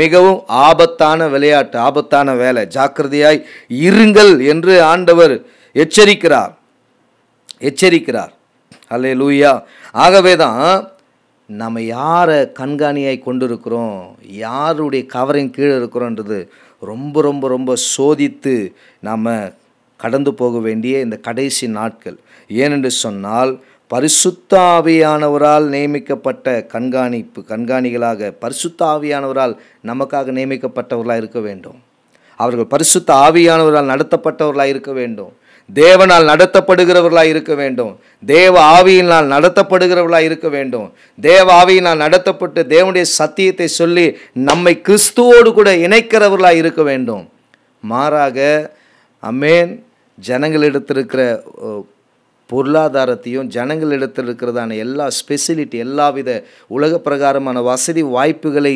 மிகவும் ஆபத்தான விளையாட்டு ஆபத்தான வேலை ஜாக்கிரதையாய் இருங்கள் என்று ஆண்டவர் எச்சரிக்கிறார் எச்சரிக்கிறார் அல்லே லூயா ஆகவே தான் நம்ம யாரை கண்காணியாய் கொண்டிருக்கிறோம் யாருடைய கவரிங் கீழே இருக்கிறோன்றது ரொம்ப ரொம்ப ரொம்ப சோதித்து நாம் கடந்து போக வேண்டிய இந்த கடைசி நாட்கள் ஏனென்று சொன்னால் பரிசுத்தாவியானவரால் நியமிக்கப்பட்ட கண்காணிப்பு கண்காணிகளாக பரிசுத்தாவியானவரால் நமக்காக நியமிக்கப்பட்டவர்களாக இருக்க வேண்டும் அவர்கள் பரிசுத்த ஆவியானவரால் நடத்தப்பட்டவர்களாக இருக்க வேண்டும் தேவனால் நடத்தப்படுகிறவர்களாக இருக்க வேண்டும் தேவ ஆவியினால் நடத்தப்படுகிறவர்களாக இருக்க வேண்டும் தேவ ஆவியினால் நடத்தப்பட்டு தேவனுடைய சத்தியத்தை சொல்லி நம்மை கிறிஸ்துவோடு கூட இணைக்கிறவர்களாக இருக்க வேண்டும் மாறாக அமேன் ஜனங்களிடத்திருக்கிற பொருளாதாரத்தையும் ஜனங்கள் இருக்கிறதான எல்லா ஸ்பெசிலிட்டி எல்லாவித உலக பிரகாரமான வசதி வாய்ப்புகளை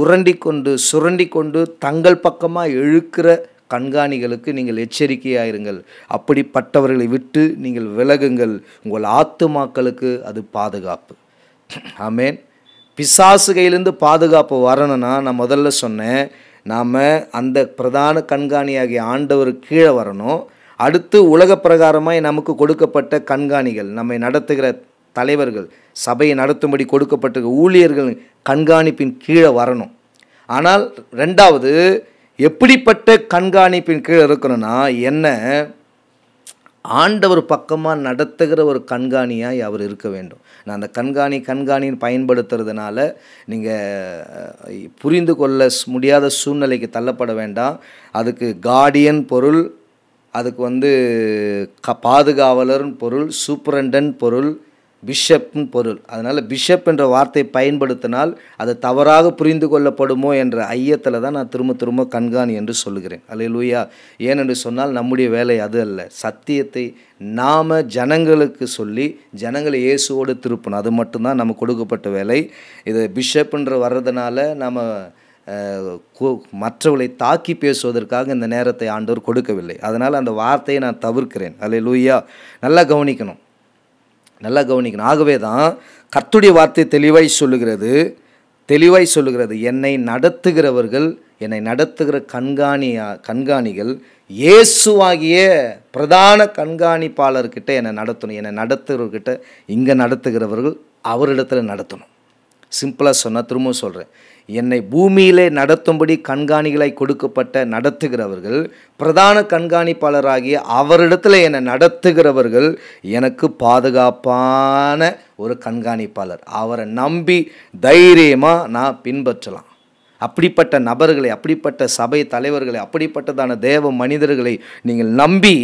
உரண்டி கொண்டு சுரண்டி கொண்டு தங்கள் பக்கமாக இழுக்கிற கண்காணிகளுக்கு நீங்கள் எச்சரிக்கையாயிருங்கள் அப்படிப்பட்டவர்களை விட்டு நீங்கள் விலகுங்கள் உங்கள் ஆத்துமாக்களுக்கு அது பாதுகாப்பு ஆமேன் பிசாசு கையிலேருந்து பாதுகாப்பு வரணும்னா நான் முதல்ல சொன்னேன் நாம் அந்த பிரதான கண்காணியாகிய ஆண்டவர் கீழே வரணும் அடுத்து உலக பிரகாரமாய் நமக்கு கொடுக்கப்பட்ட கண்காணிகள் நம்மை நடத்துகிற தலைவர்கள் சபையை நடத்தும்படி கொடுக்கப்பட்ட ஊழியர்கள் கண்காணிப்பின் கீழே வரணும் ஆனால் ரெண்டாவது எப்படிப்பட்ட கண்காணிப்பின் கீழ் இருக்கணும்னா என்ன ஆண்டவர் பக்கமாக நடத்துகிற ஒரு கண்காணியாக அவர் இருக்க வேண்டும் நான் அந்த கண்காணி கண்காணின்னு பயன்படுத்துறதுனால நீங்கள் புரிந்து கொள்ள முடியாத சூழ்நிலைக்கு தள்ளப்பட வேண்டாம் அதுக்கு கார்டியன் பொருள் அதுக்கு வந்து க பாதுகாவலர்னு பொருள் சூப்பரண்டன் பொருள் பிஷப்பும் பொருள் அதனால் பிஷப் என்ற வார்த்தை பயன்படுத்தினால் அது தவறாக புரிந்து கொள்ளப்படுமோ என்ற ஐயத்தில் தான் நான் திரும்ப திரும்ப கண்காணி என்று சொல்லுகிறேன் லூயா ஏனென்று சொன்னால் நம்முடைய வேலை அது அல்ல சத்தியத்தை நாம் ஜனங்களுக்கு சொல்லி ஜனங்களை இயேசுவோடு திருப்பணும் அது மட்டும்தான் நம்ம கொடுக்கப்பட்ட வேலை இது பிஷப்புன்ற வர்றதுனால நம்ம மற்றவளை தாக்கி பேசுவதற்காக இந்த நேரத்தை ஆண்டவர் கொடுக்கவில்லை அதனால் அந்த வார்த்தையை நான் தவிர்க்கிறேன் அல்ல லூயா நல்லா கவனிக்கணும் நல்லா கவனிக்கணும் ஆகவே தான் கர்த்துடைய வார்த்தை தெளிவாய் சொல்லுகிறது தெளிவாய் சொல்லுகிறது என்னை நடத்துகிறவர்கள் என்னை நடத்துகிற கண்காணியா கண்காணிகள் இயேசுவாகிய பிரதான கண்காணிப்பாளர்கிட்ட என்னை நடத்தணும் என்னை நடத்துகிறவர்கிட்ட இங்கே நடத்துகிறவர்கள் அவரிடத்தில் நடத்தணும் சிம்பிளாக சொன்னால் திரும்பவும் சொல்கிறேன் என்னை பூமியிலே நடத்தும்படி கண்காணிகளை கொடுக்கப்பட்ட நடத்துகிறவர்கள் பிரதான கண்காணிப்பாளராகிய அவரிடத்தில் என்னை நடத்துகிறவர்கள் எனக்கு பாதுகாப்பான ஒரு கண்காணிப்பாளர் அவரை நம்பி தைரியமாக நான் பின்பற்றலாம் அப்படிப்பட்ட நபர்களை அப்படிப்பட்ட சபை தலைவர்களை அப்படிப்பட்டதான தேவ மனிதர்களை நீங்கள் நம்பி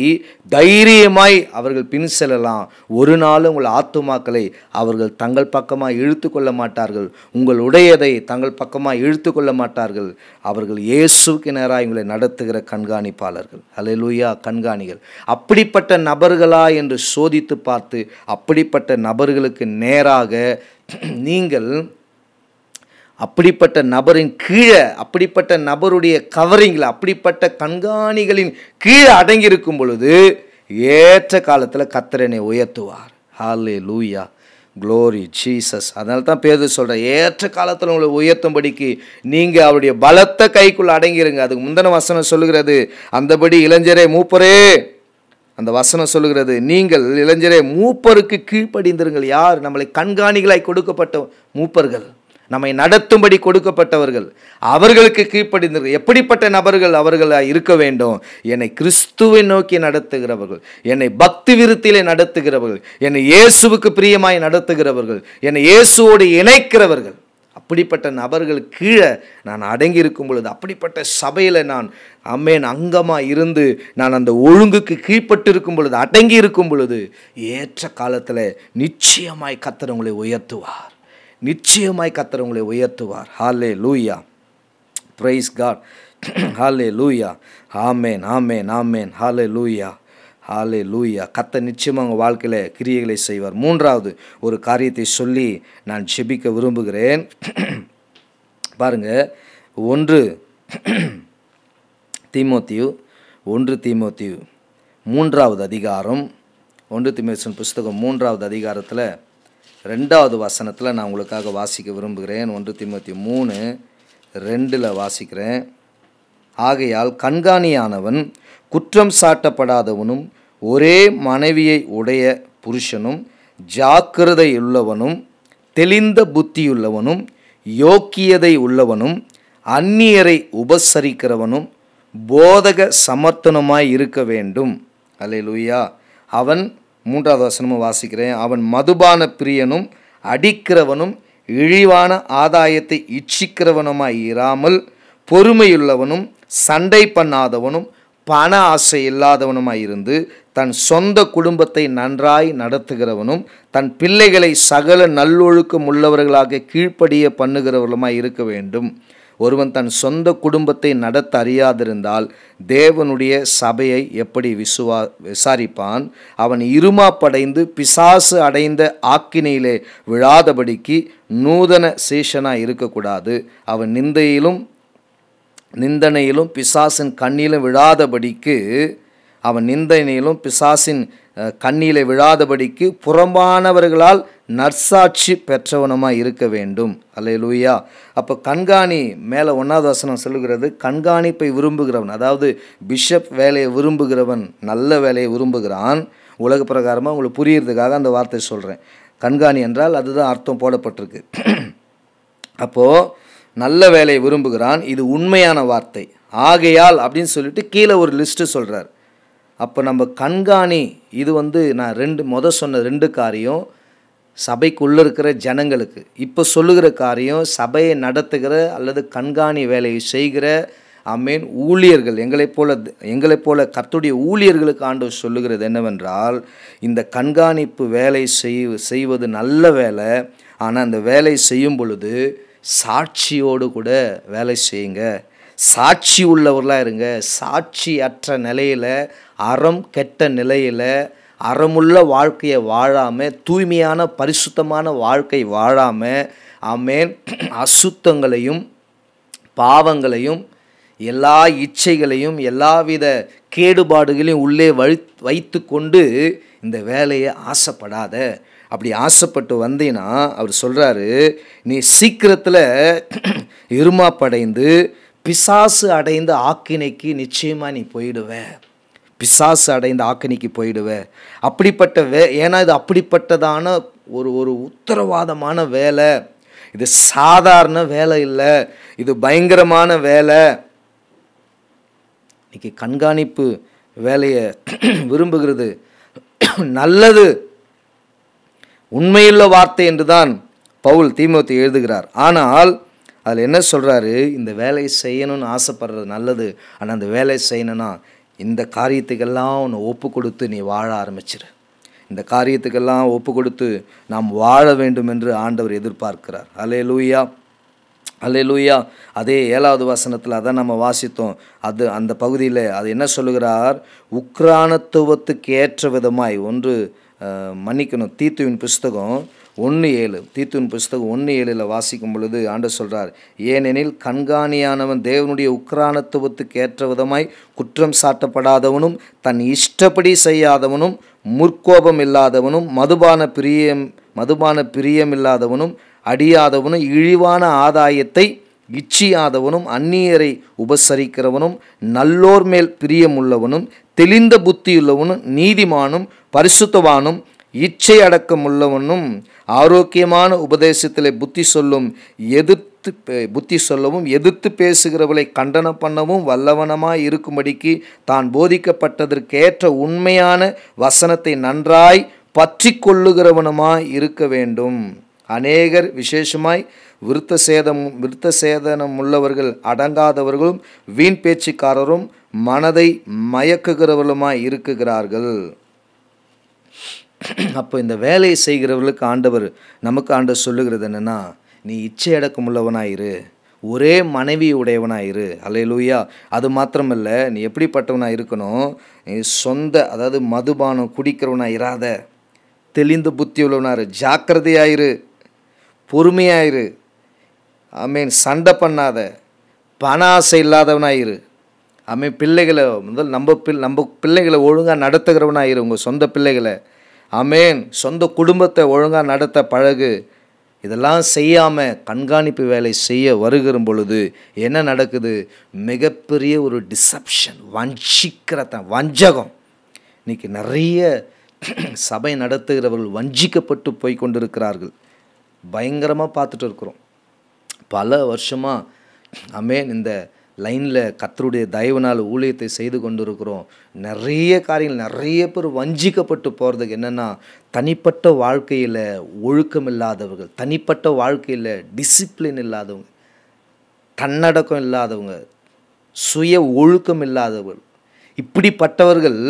தைரியமாய் அவர்கள் பின் செல்லலாம் ஒரு நாளும் உங்கள் ஆத்துமாக்களை அவர்கள் தங்கள் பக்கமாக இழுத்து கொள்ள மாட்டார்கள் உங்களுடையதை தங்கள் பக்கமாக இழுத்து கொள்ள மாட்டார்கள் அவர்கள் இயேசுக்கு நேராக இவங்களை நடத்துகிற கண்காணிப்பாளர்கள் அலையலூயா கண்காணிகள் அப்படிப்பட்ட நபர்களா என்று சோதித்து பார்த்து அப்படிப்பட்ட நபர்களுக்கு நேராக நீங்கள் அப்படிப்பட்ட நபரின் கீழே அப்படிப்பட்ட நபருடைய கவரிங்கில் அப்படிப்பட்ட கண்காணிகளின் கீழே அடங்கியிருக்கும் பொழுது ஏற்ற காலத்தில் கத்திரனை உயர்த்துவார் ஹாலே லூயா க்ளோரி ஜீசஸ் அதனால தான் பேர் சொல்கிறேன் ஏற்ற காலத்தில் உங்களை உயர்த்தும்படிக்கு நீங்கள் அவருடைய பலத்த கைக்குள்ளே அடங்கிருங்க அதுக்கு முந்தின வசனம் சொல்லுகிறது அந்தபடி இளைஞரே மூப்பரே அந்த வசனம் சொல்லுகிறது நீங்கள் இளைஞரே மூப்பருக்கு கீழ்ப்படிந்திருங்கள் யார் நம்மளை கண்காணிகளாய் கொடுக்கப்பட்ட மூப்பர்கள் நம்மை நடத்தும்படி கொடுக்கப்பட்டவர்கள் அவர்களுக்கு கீழ்ப்படிந்தது எப்படிப்பட்ட நபர்கள் அவர்களாக இருக்க வேண்டும் என்னை கிறிஸ்துவை நோக்கி நடத்துகிறவர்கள் என்னை பக்தி விருத்திலே நடத்துகிறவர்கள் என்னை இயேசுவுக்கு பிரியமாய் நடத்துகிறவர்கள் என்னை இயேசுவோடு இணைக்கிறவர்கள் அப்படிப்பட்ட நபர்கள் கீழே நான் அடங்கி இருக்கும் பொழுது அப்படிப்பட்ட சபையில் நான் அம்மேன் அங்கமாக இருந்து நான் அந்த ஒழுங்குக்கு கீழ்ப்பட்டு பொழுது அடங்கி இருக்கும் பொழுது ஏற்ற காலத்தில் நிச்சயமாய் கத்திரவங்களை உயர்த்துவார் நிச்சயமாய் கத்தர் உங்களை உயர்த்துவார் ஹாலே லூயா ப்ரைஸ் காட் ஹாலே லூயா ஆமேன் ஆமேன் ஆமேன் ஹாலே லூயா ஹாலே லூயா கத்த நிச்சயமாக உங்கள் வாழ்க்கையில் கிரியைகளை செய்வார் மூன்றாவது ஒரு காரியத்தை சொல்லி நான் செபிக்க விரும்புகிறேன் <clears throat> பாருங்கள் ஒன்று <clears throat> திமுத்தியு ஒன்று திமுத்தியு மூன்றாவது அதிகாரம் ஒன்று திமேசன் புஸ்தகம் மூன்றாவது அதிகாரத்தில் ரெண்டாவது வசனத்தில் நான் உங்களுக்காக வாசிக்க விரும்புகிறேன் ஒன்று திம்பத்தி மூணு ரெண்டில் வாசிக்கிறேன் ஆகையால் கண்காணியானவன் குற்றம் சாட்டப்படாதவனும் ஒரே மனைவியை உடைய புருஷனும் ஜாக்கிரதை உள்ளவனும் தெளிந்த புத்தியுள்ளவனும் யோக்கியதை உள்ளவனும் அந்நியரை உபசரிக்கிறவனும் போதக சமர்த்தனமாய் இருக்க வேண்டும் அலை அவன் மூன்றாவது வசனமும் வாசிக்கிறேன் அவன் மதுபான பிரியனும் அடிக்கிறவனும் இழிவான ஆதாயத்தை இச்சிக்கிறவனுமாய் இராமல் பொறுமையுள்ளவனும் சண்டை பண்ணாதவனும் பண ஆசை இல்லாதவனுமாய் இருந்து தன் சொந்த குடும்பத்தை நன்றாய் நடத்துகிறவனும் தன் பிள்ளைகளை சகல நல்லொழுக்கம் உள்ளவர்களாக கீழ்ப்படிய பண்ணுகிறவர்களுமாய் இருக்க வேண்டும் ஒருவன் தன் சொந்த குடும்பத்தை நடத்த அறியாதிருந்தால் தேவனுடைய சபையை எப்படி விசுவா விசாரிப்பான் அவன் இருமாப்படைந்து பிசாசு அடைந்த ஆக்கினையிலே விழாதபடிக்கு நூதன சீஷனாக இருக்கக்கூடாது அவன் நிந்தையிலும் நிந்தனையிலும் பிசாசின் கண்ணிலும் விழாதபடிக்கு அவன் நிந்தனையிலும் பிசாசின் கண்ணிலே விழாதபடிக்கு புறம்பானவர்களால் நற்சாட்சி பெற்றவனமாக இருக்க வேண்டும் அல்ல லூயா அப்போ கண்காணி மேலே ஒன்றாவது வசனம் சொல்லுகிறது கண்காணிப்பை விரும்புகிறவன் அதாவது பிஷப் வேலையை விரும்புகிறவன் நல்ல வேலையை விரும்புகிறான் உலக பிரகாரமாக உங்களுக்கு புரியறதுக்காக அந்த வார்த்தை சொல்கிறேன் கண்காணி என்றால் அதுதான் அர்த்தம் போடப்பட்டிருக்கு அப்போது நல்ல வேலையை விரும்புகிறான் இது உண்மையான வார்த்தை ஆகையால் அப்படின்னு சொல்லிட்டு கீழே ஒரு லிஸ்ட்டு சொல்கிறார் அப்போ நம்ம கண்காணி இது வந்து நான் ரெண்டு மொதல் சொன்ன ரெண்டு காரியம் சபைக்குள்ளே இருக்கிற ஜனங்களுக்கு இப்போ சொல்லுகிற காரியம் சபையை நடத்துகிற அல்லது கண்காணி வேலையை செய்கிற அம்மேன் ஊழியர்கள் எங்களைப் போல எங்களைப் போல கர்த்துடைய ஊழியர்களுக்கு ஆண்டு சொல்லுகிறது என்னவென்றால் இந்த கண்காணிப்பு வேலை செய் செய்வது நல்ல வேலை ஆனால் அந்த வேலை செய்யும் பொழுது சாட்சியோடு கூட வேலை செய்யுங்க சாட்சி உள்ளவர்களாக இருங்க சாட்சி அற்ற நிலையில் அறம் கெட்ட நிலையில் அறமுள்ள வாழ்க்கையை வாழாமல் தூய்மையான பரிசுத்தமான வாழ்க்கை வாழாமல் ஆமேன் அசுத்தங்களையும் பாவங்களையும் எல்லா இச்சைகளையும் எல்லாவித கேடுபாடுகளையும் உள்ளே வழி வைத்து கொண்டு இந்த வேலையை ஆசைப்படாத அப்படி ஆசைப்பட்டு வந்தீங்கன்னா அவர் சொல்கிறாரு நீ சீக்கிரத்தில் இருமாப்படைந்து பிசாசு அடைந்த ஆக்கினைக்கு நிச்சயமாக நீ போயிடுவேன் பிசாசு அடைந்த ஆக்கணிக்கு போயிடுவேன் அப்படிப்பட்ட வே ஏன்னா இது அப்படிப்பட்டதான ஒரு ஒரு உத்தரவாதமான வேலை இது சாதாரண வேலை இல்லை இது பயங்கரமான வேலை இன்றைக்கி கண்காணிப்பு வேலையை <clears throat> விரும்புகிறது <clears throat> நல்லது உண்மையுள்ள வார்த்தை என்று தான் பவுல் தீமோத்தி எழுதுகிறார் ஆனால் அதில் என்ன சொல்கிறாரு இந்த வேலையை செய்யணும்னு ஆசைப்படுறது நல்லது ஆனால் அந்த வேலையை செய்யணும்னா இந்த காரியத்துக்கெல்லாம் உன்னை ஒப்பு கொடுத்து நீ வாழ ஆரம்பிச்சிரு இந்த காரியத்துக்கெல்லாம் ஒப்பு கொடுத்து நாம் வாழ வேண்டும் என்று ஆண்டவர் எதிர்பார்க்கிறார் அலே லூயா அலே லூயா அதே ஏழாவது வசனத்தில் அதை நம்ம வாசித்தோம் அது அந்த பகுதியில் அது என்ன சொல்லுகிறார் உக்ரானத்துவத்துக்கு ஏற்ற விதமாய் ஒன்று மன்னிக்கணும் தீத்துவின் புஸ்தகம் ஒன்று ஏழு தீத்துவின் புஸ்தகம் ஒன்று ஏழில் வாசிக்கும் பொழுது ஆண்டு சொல்கிறார் ஏனெனில் கண்காணியானவன் தேவனுடைய உக்ரானத்துவத்துக்கு ஏற்ற விதமாய் குற்றம் சாட்டப்படாதவனும் தன் இஷ்டப்படி செய்யாதவனும் முற்கோபம் இல்லாதவனும் மதுபான பிரியம் மதுபான பிரியம் இல்லாதவனும் அடியாதவனும் இழிவான ஆதாயத்தை இச்சியாதவனும் அந்நியரை உபசரிக்கிறவனும் நல்லோர் மேல் பிரியமுள்ளவனும் தெளிந்த புத்தியுள்ளவனும் நீதிமானும் பரிசுத்தவானும் இச்சை அடக்கம் உள்ளவனும் ஆரோக்கியமான உபதேசத்தில் புத்தி சொல்லும் எதிர்த்து புத்தி சொல்லவும் எதிர்த்து பேசுகிறவளை கண்டனம் பண்ணவும் வல்லவனமாய் இருக்கும்படிக்கு தான் போதிக்கப்பட்டதற்கேற்ற உண்மையான வசனத்தை நன்றாய் பற்றி கொள்ளுகிறவனுமாய் இருக்க வேண்டும் அநேகர் விசேஷமாய் விருத்த சேதம் விருத்த சேதனம் உள்ளவர்கள் அடங்காதவர்களும் வீண் பேச்சுக்காரரும் மனதை மயக்குகிறவர்களுமாய் இருக்குகிறார்கள் <clears throat> அப்போ இந்த வேலையை செய்கிறவர்களுக்கு ஆண்டவர் நமக்கு ஆண்டவர் சொல்லுகிறது என்னென்னா நீ இச்சை அடக்கம் உள்ளவனாயிரு ஒரே மனைவி உடையவனாயிரு அலையலூயா அது மாத்திரமல்ல நீ எப்படிப்பட்டவனாக இருக்கணும் நீ சொந்த அதாவது மதுபானம் குடிக்கிறவனாக இராத தெளிந்த புத்தி உள்ளவனாரு ஜாக்கிரதையாயிரு பொறுமையாயிரு ஐ மீன் சண்டை பண்ணாத பண ஆசை இல்லாதவனாயிரு ஐ மீன் பிள்ளைகளை முதல் நம்ம பிள் நம்ம பிள்ளைகளை ஒழுங்காக நடத்துகிறவனாயிரு உங்கள் சொந்த பிள்ளைகளை அமேன் சொந்த குடும்பத்தை ஒழுங்காக நடத்த பழகு இதெல்லாம் செய்யாமல் கண்காணிப்பு வேலை செய்ய வருகிற பொழுது என்ன நடக்குது மிகப்பெரிய ஒரு டிசப்ஷன் வஞ்சிக்கிறத வஞ்சகம் இன்றைக்கி நிறைய சபை நடத்துகிறவர்கள் வஞ்சிக்கப்பட்டு போய் கொண்டிருக்கிறார்கள் பயங்கரமாக பார்த்துட்டு இருக்கிறோம் பல வருஷமாக அமேன் இந்த லைனில் கத்தருடைய நாள் ஊழியத்தை செய்து கொண்டிருக்கிறோம் நிறைய காரியங்கள் நிறைய பேர் வஞ்சிக்கப்பட்டு போகிறதுக்கு என்னென்னா தனிப்பட்ட வாழ்க்கையில் ஒழுக்கம் இல்லாதவர்கள் தனிப்பட்ட வாழ்க்கையில் டிசிப்ளின் இல்லாதவங்க தன்னடக்கம் இல்லாதவங்க சுய ஒழுக்கம் இல்லாதவர்கள் இப்படிப்பட்டவர்கள்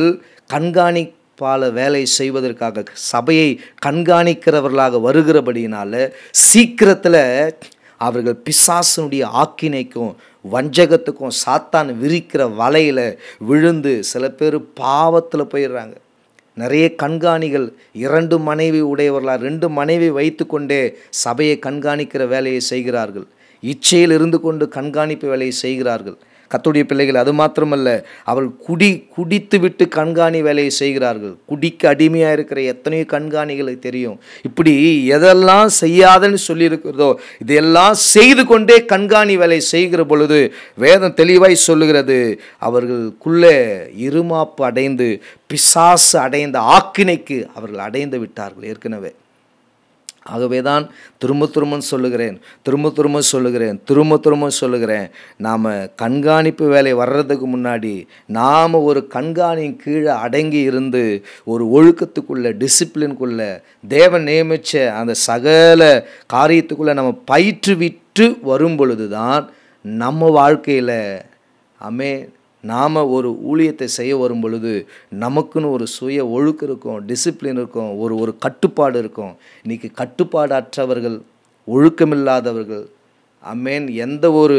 கண்காணிப்பால் வேலை செய்வதற்காக சபையை கண்காணிக்கிறவர்களாக வருகிறபடியினால் சீக்கிரத்தில் அவர்கள் பிசாசனுடைய ஆக்கினைக்கும் வஞ்சகத்துக்கும் சாத்தான் விரிக்கிற வலையில் விழுந்து சில பேர் பாவத்தில் போயிடுறாங்க நிறைய கண்காணிகள் இரண்டு மனைவி உடையவர்களாக ரெண்டு மனைவி வைத்துக்கொண்டே சபையை கண்காணிக்கிற வேலையை செய்கிறார்கள் இச்சையில் இருந்து கொண்டு கண்காணிப்பு வேலையை செய்கிறார்கள் கத்துடைய பிள்ளைகள் அது மாத்திரமல்ல அவள் குடி குடித்து விட்டு கண்காணி வேலையை செய்கிறார்கள் குடிக்கு அடிமையாக இருக்கிற எத்தனையோ கண்காணிகளை தெரியும் இப்படி எதெல்லாம் செய்யாதன்னு சொல்லியிருக்கிறதோ இதையெல்லாம் செய்து கொண்டே கண்காணி வேலை செய்கிற பொழுது வேதம் தெளிவாய் சொல்லுகிறது அவர்களுக்குள்ளே இருமாப்பு அடைந்து பிசாசு அடைந்த ஆக்கினைக்கு அவர்கள் அடைந்து விட்டார்கள் ஏற்கனவே ஆகவே தான் திரும்ப திரும்ப சொல்லுகிறேன் திரும்ப திரும்ப சொல்லுகிறேன் திரும்ப திரும்ப சொல்லுகிறேன் நாம் கண்காணிப்பு வேலை வர்றதுக்கு முன்னாடி நாம் ஒரு கண்காணியின் கீழே அடங்கி இருந்து ஒரு ஒழுக்கத்துக்குள்ளே டிசிப்ளின்குள்ளே தேவன் நியமித்த அந்த சகல காரியத்துக்குள்ளே நம்ம பயிற்றுவிட்டு வரும் பொழுது தான் நம்ம வாழ்க்கையில் அமே நாம் ஒரு ஊழியத்தை செய்ய வரும் பொழுது நமக்குன்னு ஒரு சுய ஒழுக்கம் இருக்கும் டிசிப்ளின் இருக்கும் ஒரு ஒரு கட்டுப்பாடு இருக்கும் இன்றைக்கி கட்டுப்பாடற்றவர்கள் ஒழுக்கமில்லாதவர்கள் அம்மேன் எந்த ஒரு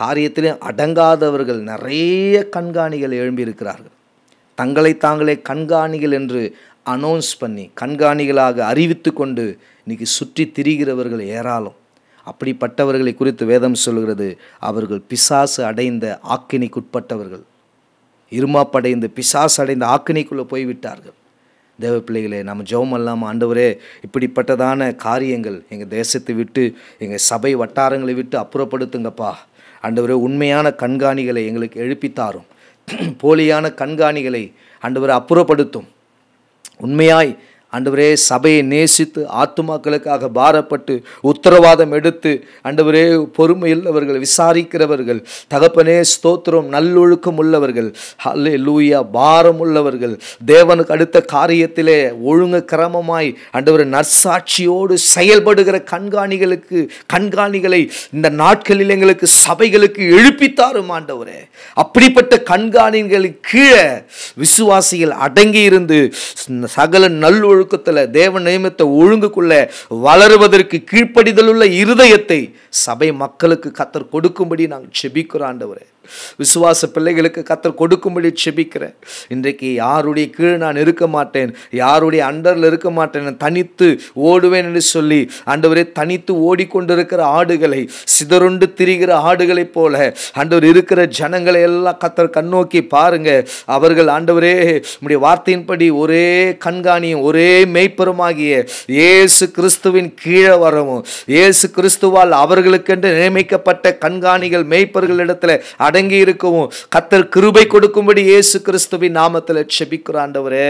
காரியத்திலையும் அடங்காதவர்கள் நிறைய கண்காணிகள் எழும்பியிருக்கிறார்கள் தங்களை தாங்களே கண்காணிகள் என்று அனௌன்ஸ் பண்ணி கண்காணிகளாக அறிவித்து கொண்டு இன்றைக்கி சுற்றி திரிகிறவர்கள் ஏராளம் அப்படிப்பட்டவர்களை குறித்து வேதம் சொல்கிறது அவர்கள் பிசாசு அடைந்த ஆக்கினிக்குட்பட்டவர்கள் இருமாப்படைந்து பிசாசு அடைந்த ஆக்கினிக்குள்ளே போய்விட்டார்கள் தேவ பிள்ளைகளே நம்ம ஜெபம் இல்லாமல் ஆண்டவரே இப்படிப்பட்டதான காரியங்கள் எங்கள் தேசத்தை விட்டு எங்கள் சபை வட்டாரங்களை விட்டு அப்புறப்படுத்துங்கப்பா ஆண்டவரே உண்மையான கண்காணிகளை எங்களுக்கு எழுப்பித்தாரும் <clears throat> போலியான கண்காணிகளை ஆண்டவரை அப்புறப்படுத்தும் உண்மையாய் அண்டவரே சபையை நேசித்து ஆத்துமாக்களுக்காக பாரப்பட்டு உத்தரவாதம் எடுத்து அண்டவரே பொறுமையில் அவர்கள் விசாரிக்கிறவர்கள் தகப்பனே ஸ்தோத்திரம் நல்லொழுக்கம் உள்ளவர்கள் அல்லே லூயா பாரம் உள்ளவர்கள் தேவனுக்கு அடுத்த காரியத்திலே ஒழுங்கு கிரமமாய் அண்டவர் நற்சாட்சியோடு செயல்படுகிற கண்காணிகளுக்கு கண்காணிகளை இந்த நாட்களில் எங்களுக்கு சபைகளுக்கு எழுப்பித்தாரும் ஆண்டவரே அப்படிப்பட்ட கண்காணிகளுக்கு கீழே விசுவாசிகள் அடங்கி இருந்து சகல நல்லொழு ஒழுக்கத்தில் தேவ நியமத்தை ஒழுங்குக்குள்ள வளருவதற்கு கீழ்ப்படிதலுள்ள இருதயத்தை சபை மக்களுக்கு கத்தர் கொடுக்கும்படி நாங்கள் செபிக்கிறோம் ஆண்டவரே விசுவாச பிள்ளைகளுக்கு கத்தர் கொடுக்கும்படி செபிக்கிறேன் இன்றைக்கு யாருடைய கீழ் நான் இருக்க மாட்டேன் யாருடைய அண்டரில் இருக்க மாட்டேன் தனித்து ஓடுவேன் என்று சொல்லி அண்டவரே தனித்து ஓடிக்கொண்டிருக்கிற ஆடுகளை சிதறுண்டு திரிகிற ஆடுகளைப் போல அண்டவர் இருக்கிற ஜனங்களை எல்லாம் கத்தர் கண்ணோக்கி பாருங்க அவர்கள் ஆண்டவரே நம்முடைய வார்த்தையின்படி ஒரே கண்காணியும் ஒரே மெய்ப்பெருமாகிய இயேசு கிறிஸ்துவின் கீழே வரவும் இயேசு கிறிஸ்துவால் அவர்களுக்கென்று நியமிக்கப்பட்ட கண்காணிகள் மெய்ப்பர்களிடத்தில் அட அடங்கி இருக்கவும் கத்தர் கிருபை கொடுக்கும்படி இயேசு கிறிஸ்துவின் நாமத்தில் செபிக்கிற ஆண்டவரே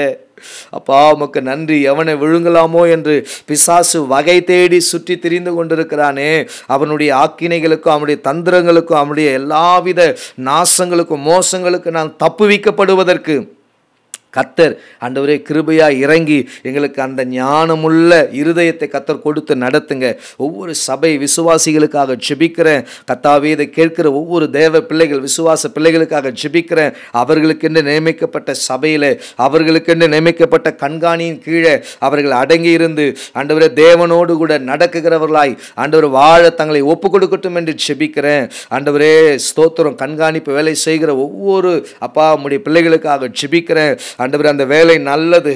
அப்பா உமக்கு நன்றி எவனை விழுங்கலாமோ என்று பிசாசு வகை தேடி சுற்றி திரிந்து கொண்டிருக்கிறானே அவனுடைய ஆக்கினைகளுக்கும் அவனுடைய தந்திரங்களுக்கும் அவனுடைய எல்லாவித நாசங்களுக்கும் மோசங்களுக்கும் நான் தப்புவிக்கப்படுவதற்கு கத்தர் அண்டவரே கிருபையாக இறங்கி எங்களுக்கு அந்த ஞானமுள்ள இருதயத்தை கத்தர் கொடுத்து நடத்துங்க ஒவ்வொரு சபை விசுவாசிகளுக்காக ஜெபிக்கிறேன் கத்தாவே இதை கேட்கிற ஒவ்வொரு தேவ பிள்ளைகள் விசுவாச பிள்ளைகளுக்காக ஜெபிக்கிறேன் அவர்களுக்கென்று நியமிக்கப்பட்ட சபையில் அவர்களுக்கென்று நியமிக்கப்பட்ட கண்காணியின் கீழே அவர்கள் அடங்கி இருந்து அண்டவரே தேவனோடு கூட நடக்குகிறவர்களாய் அண்டவர் வாழ தங்களை ஒப்பு கொடுக்கட்டும் என்று ஜெபிக்கிறேன் அண்டவரே ஸ்தோத்திரம் கண்காணிப்பு வேலை செய்கிற ஒவ்வொரு அப்பா முடிய பிள்ளைகளுக்காக ஜெபிக்கிறேன் ஆண்டவர் அந்த வேலை நல்லது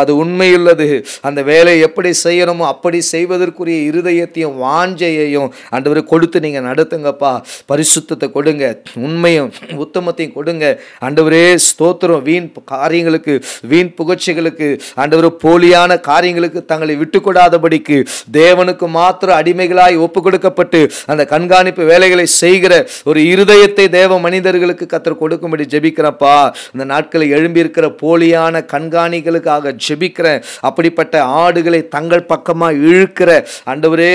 அது உண்மையுள்ளது அந்த வேலையை எப்படி செய்யணுமோ அப்படி செய்வதற்குரிய இருதயத்தையும் வாஞ்சையையும் ஆண்டவர் கொடுத்து நீங்கள் நடத்துங்கப்பா பரிசுத்தத்தை கொடுங்க உண்மையும் உத்தமத்தையும் கொடுங்க ஆண்டவரே ஸ்தோத்திரம் வீண் காரியங்களுக்கு வீண் புகழ்ச்சிகளுக்கு ஆண்டவர் போலியான காரியங்களுக்கு தங்களை விட்டுக்கூடாதபடிக்கு தேவனுக்கு மாத்திர அடிமைகளாய் ஒப்பு கொடுக்கப்பட்டு அந்த கண்காணிப்பு வேலைகளை செய்கிற ஒரு இருதயத்தை தேவ மனிதர்களுக்கு கத்தர் கொடுக்கும்படி ஜெபிக்கிறப்பா இந்த நாட்களை எழும்பியிருக்கிற போ போலியான கண்காணிகளுக்காக ஜெபிக்கிற அப்படிப்பட்ட ஆடுகளை தங்கள் பக்கமாக இழுக்கிற ஆண்டவரே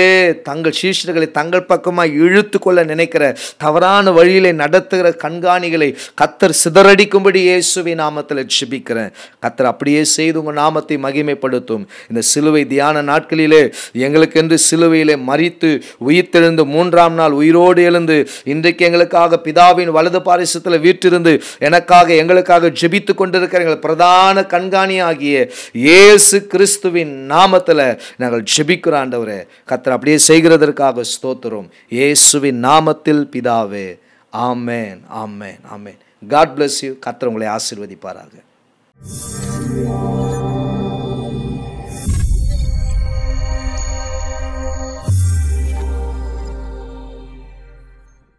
தங்கள் சீஷர்களை தங்கள் பக்கமாக இழுத்து கொள்ள நினைக்கிற தவறான வழியிலே நடத்துகிற கண்காணிகளை கத்தர் சிதறடிக்கும்படி இயேசுவை நாமத்தில் ஜெபிக்கிறேன் கத்தர் அப்படியே செய்து உங்கள் நாமத்தை மகிமைப்படுத்தும் இந்த சிலுவை தியான நாட்களிலே எங்களுக்கென்று சிலுவையிலே மறித்து உயிர்த்தெழுந்து மூன்றாம் நாள் உயிரோடு எழுந்து இன்றைக்கு எங்களுக்காக பிதாவின் வலது பாரிசத்தில் வீற்றிருந்து எனக்காக எங்களுக்காக ஜெபித்து கொண்டிருக்கிற எங்கள் பிரதான கண்காணி ஆகிய இயேசு கிறிஸ்துவின் நாமத்தில் நாங்கள் ஜெபிக்கிறோம் ஆண்டவரே கத்தர் அப்படியே செய்கிறதற்காக ஸ்தோத்திரம் இயேசுவின் நாமத்தில் பிதாவே ஆமேன் ஆமேன் ஆமேன் காட் பிளஸ் யூ கத்தர் உங்களை ஆசிர்வதிப்பாராக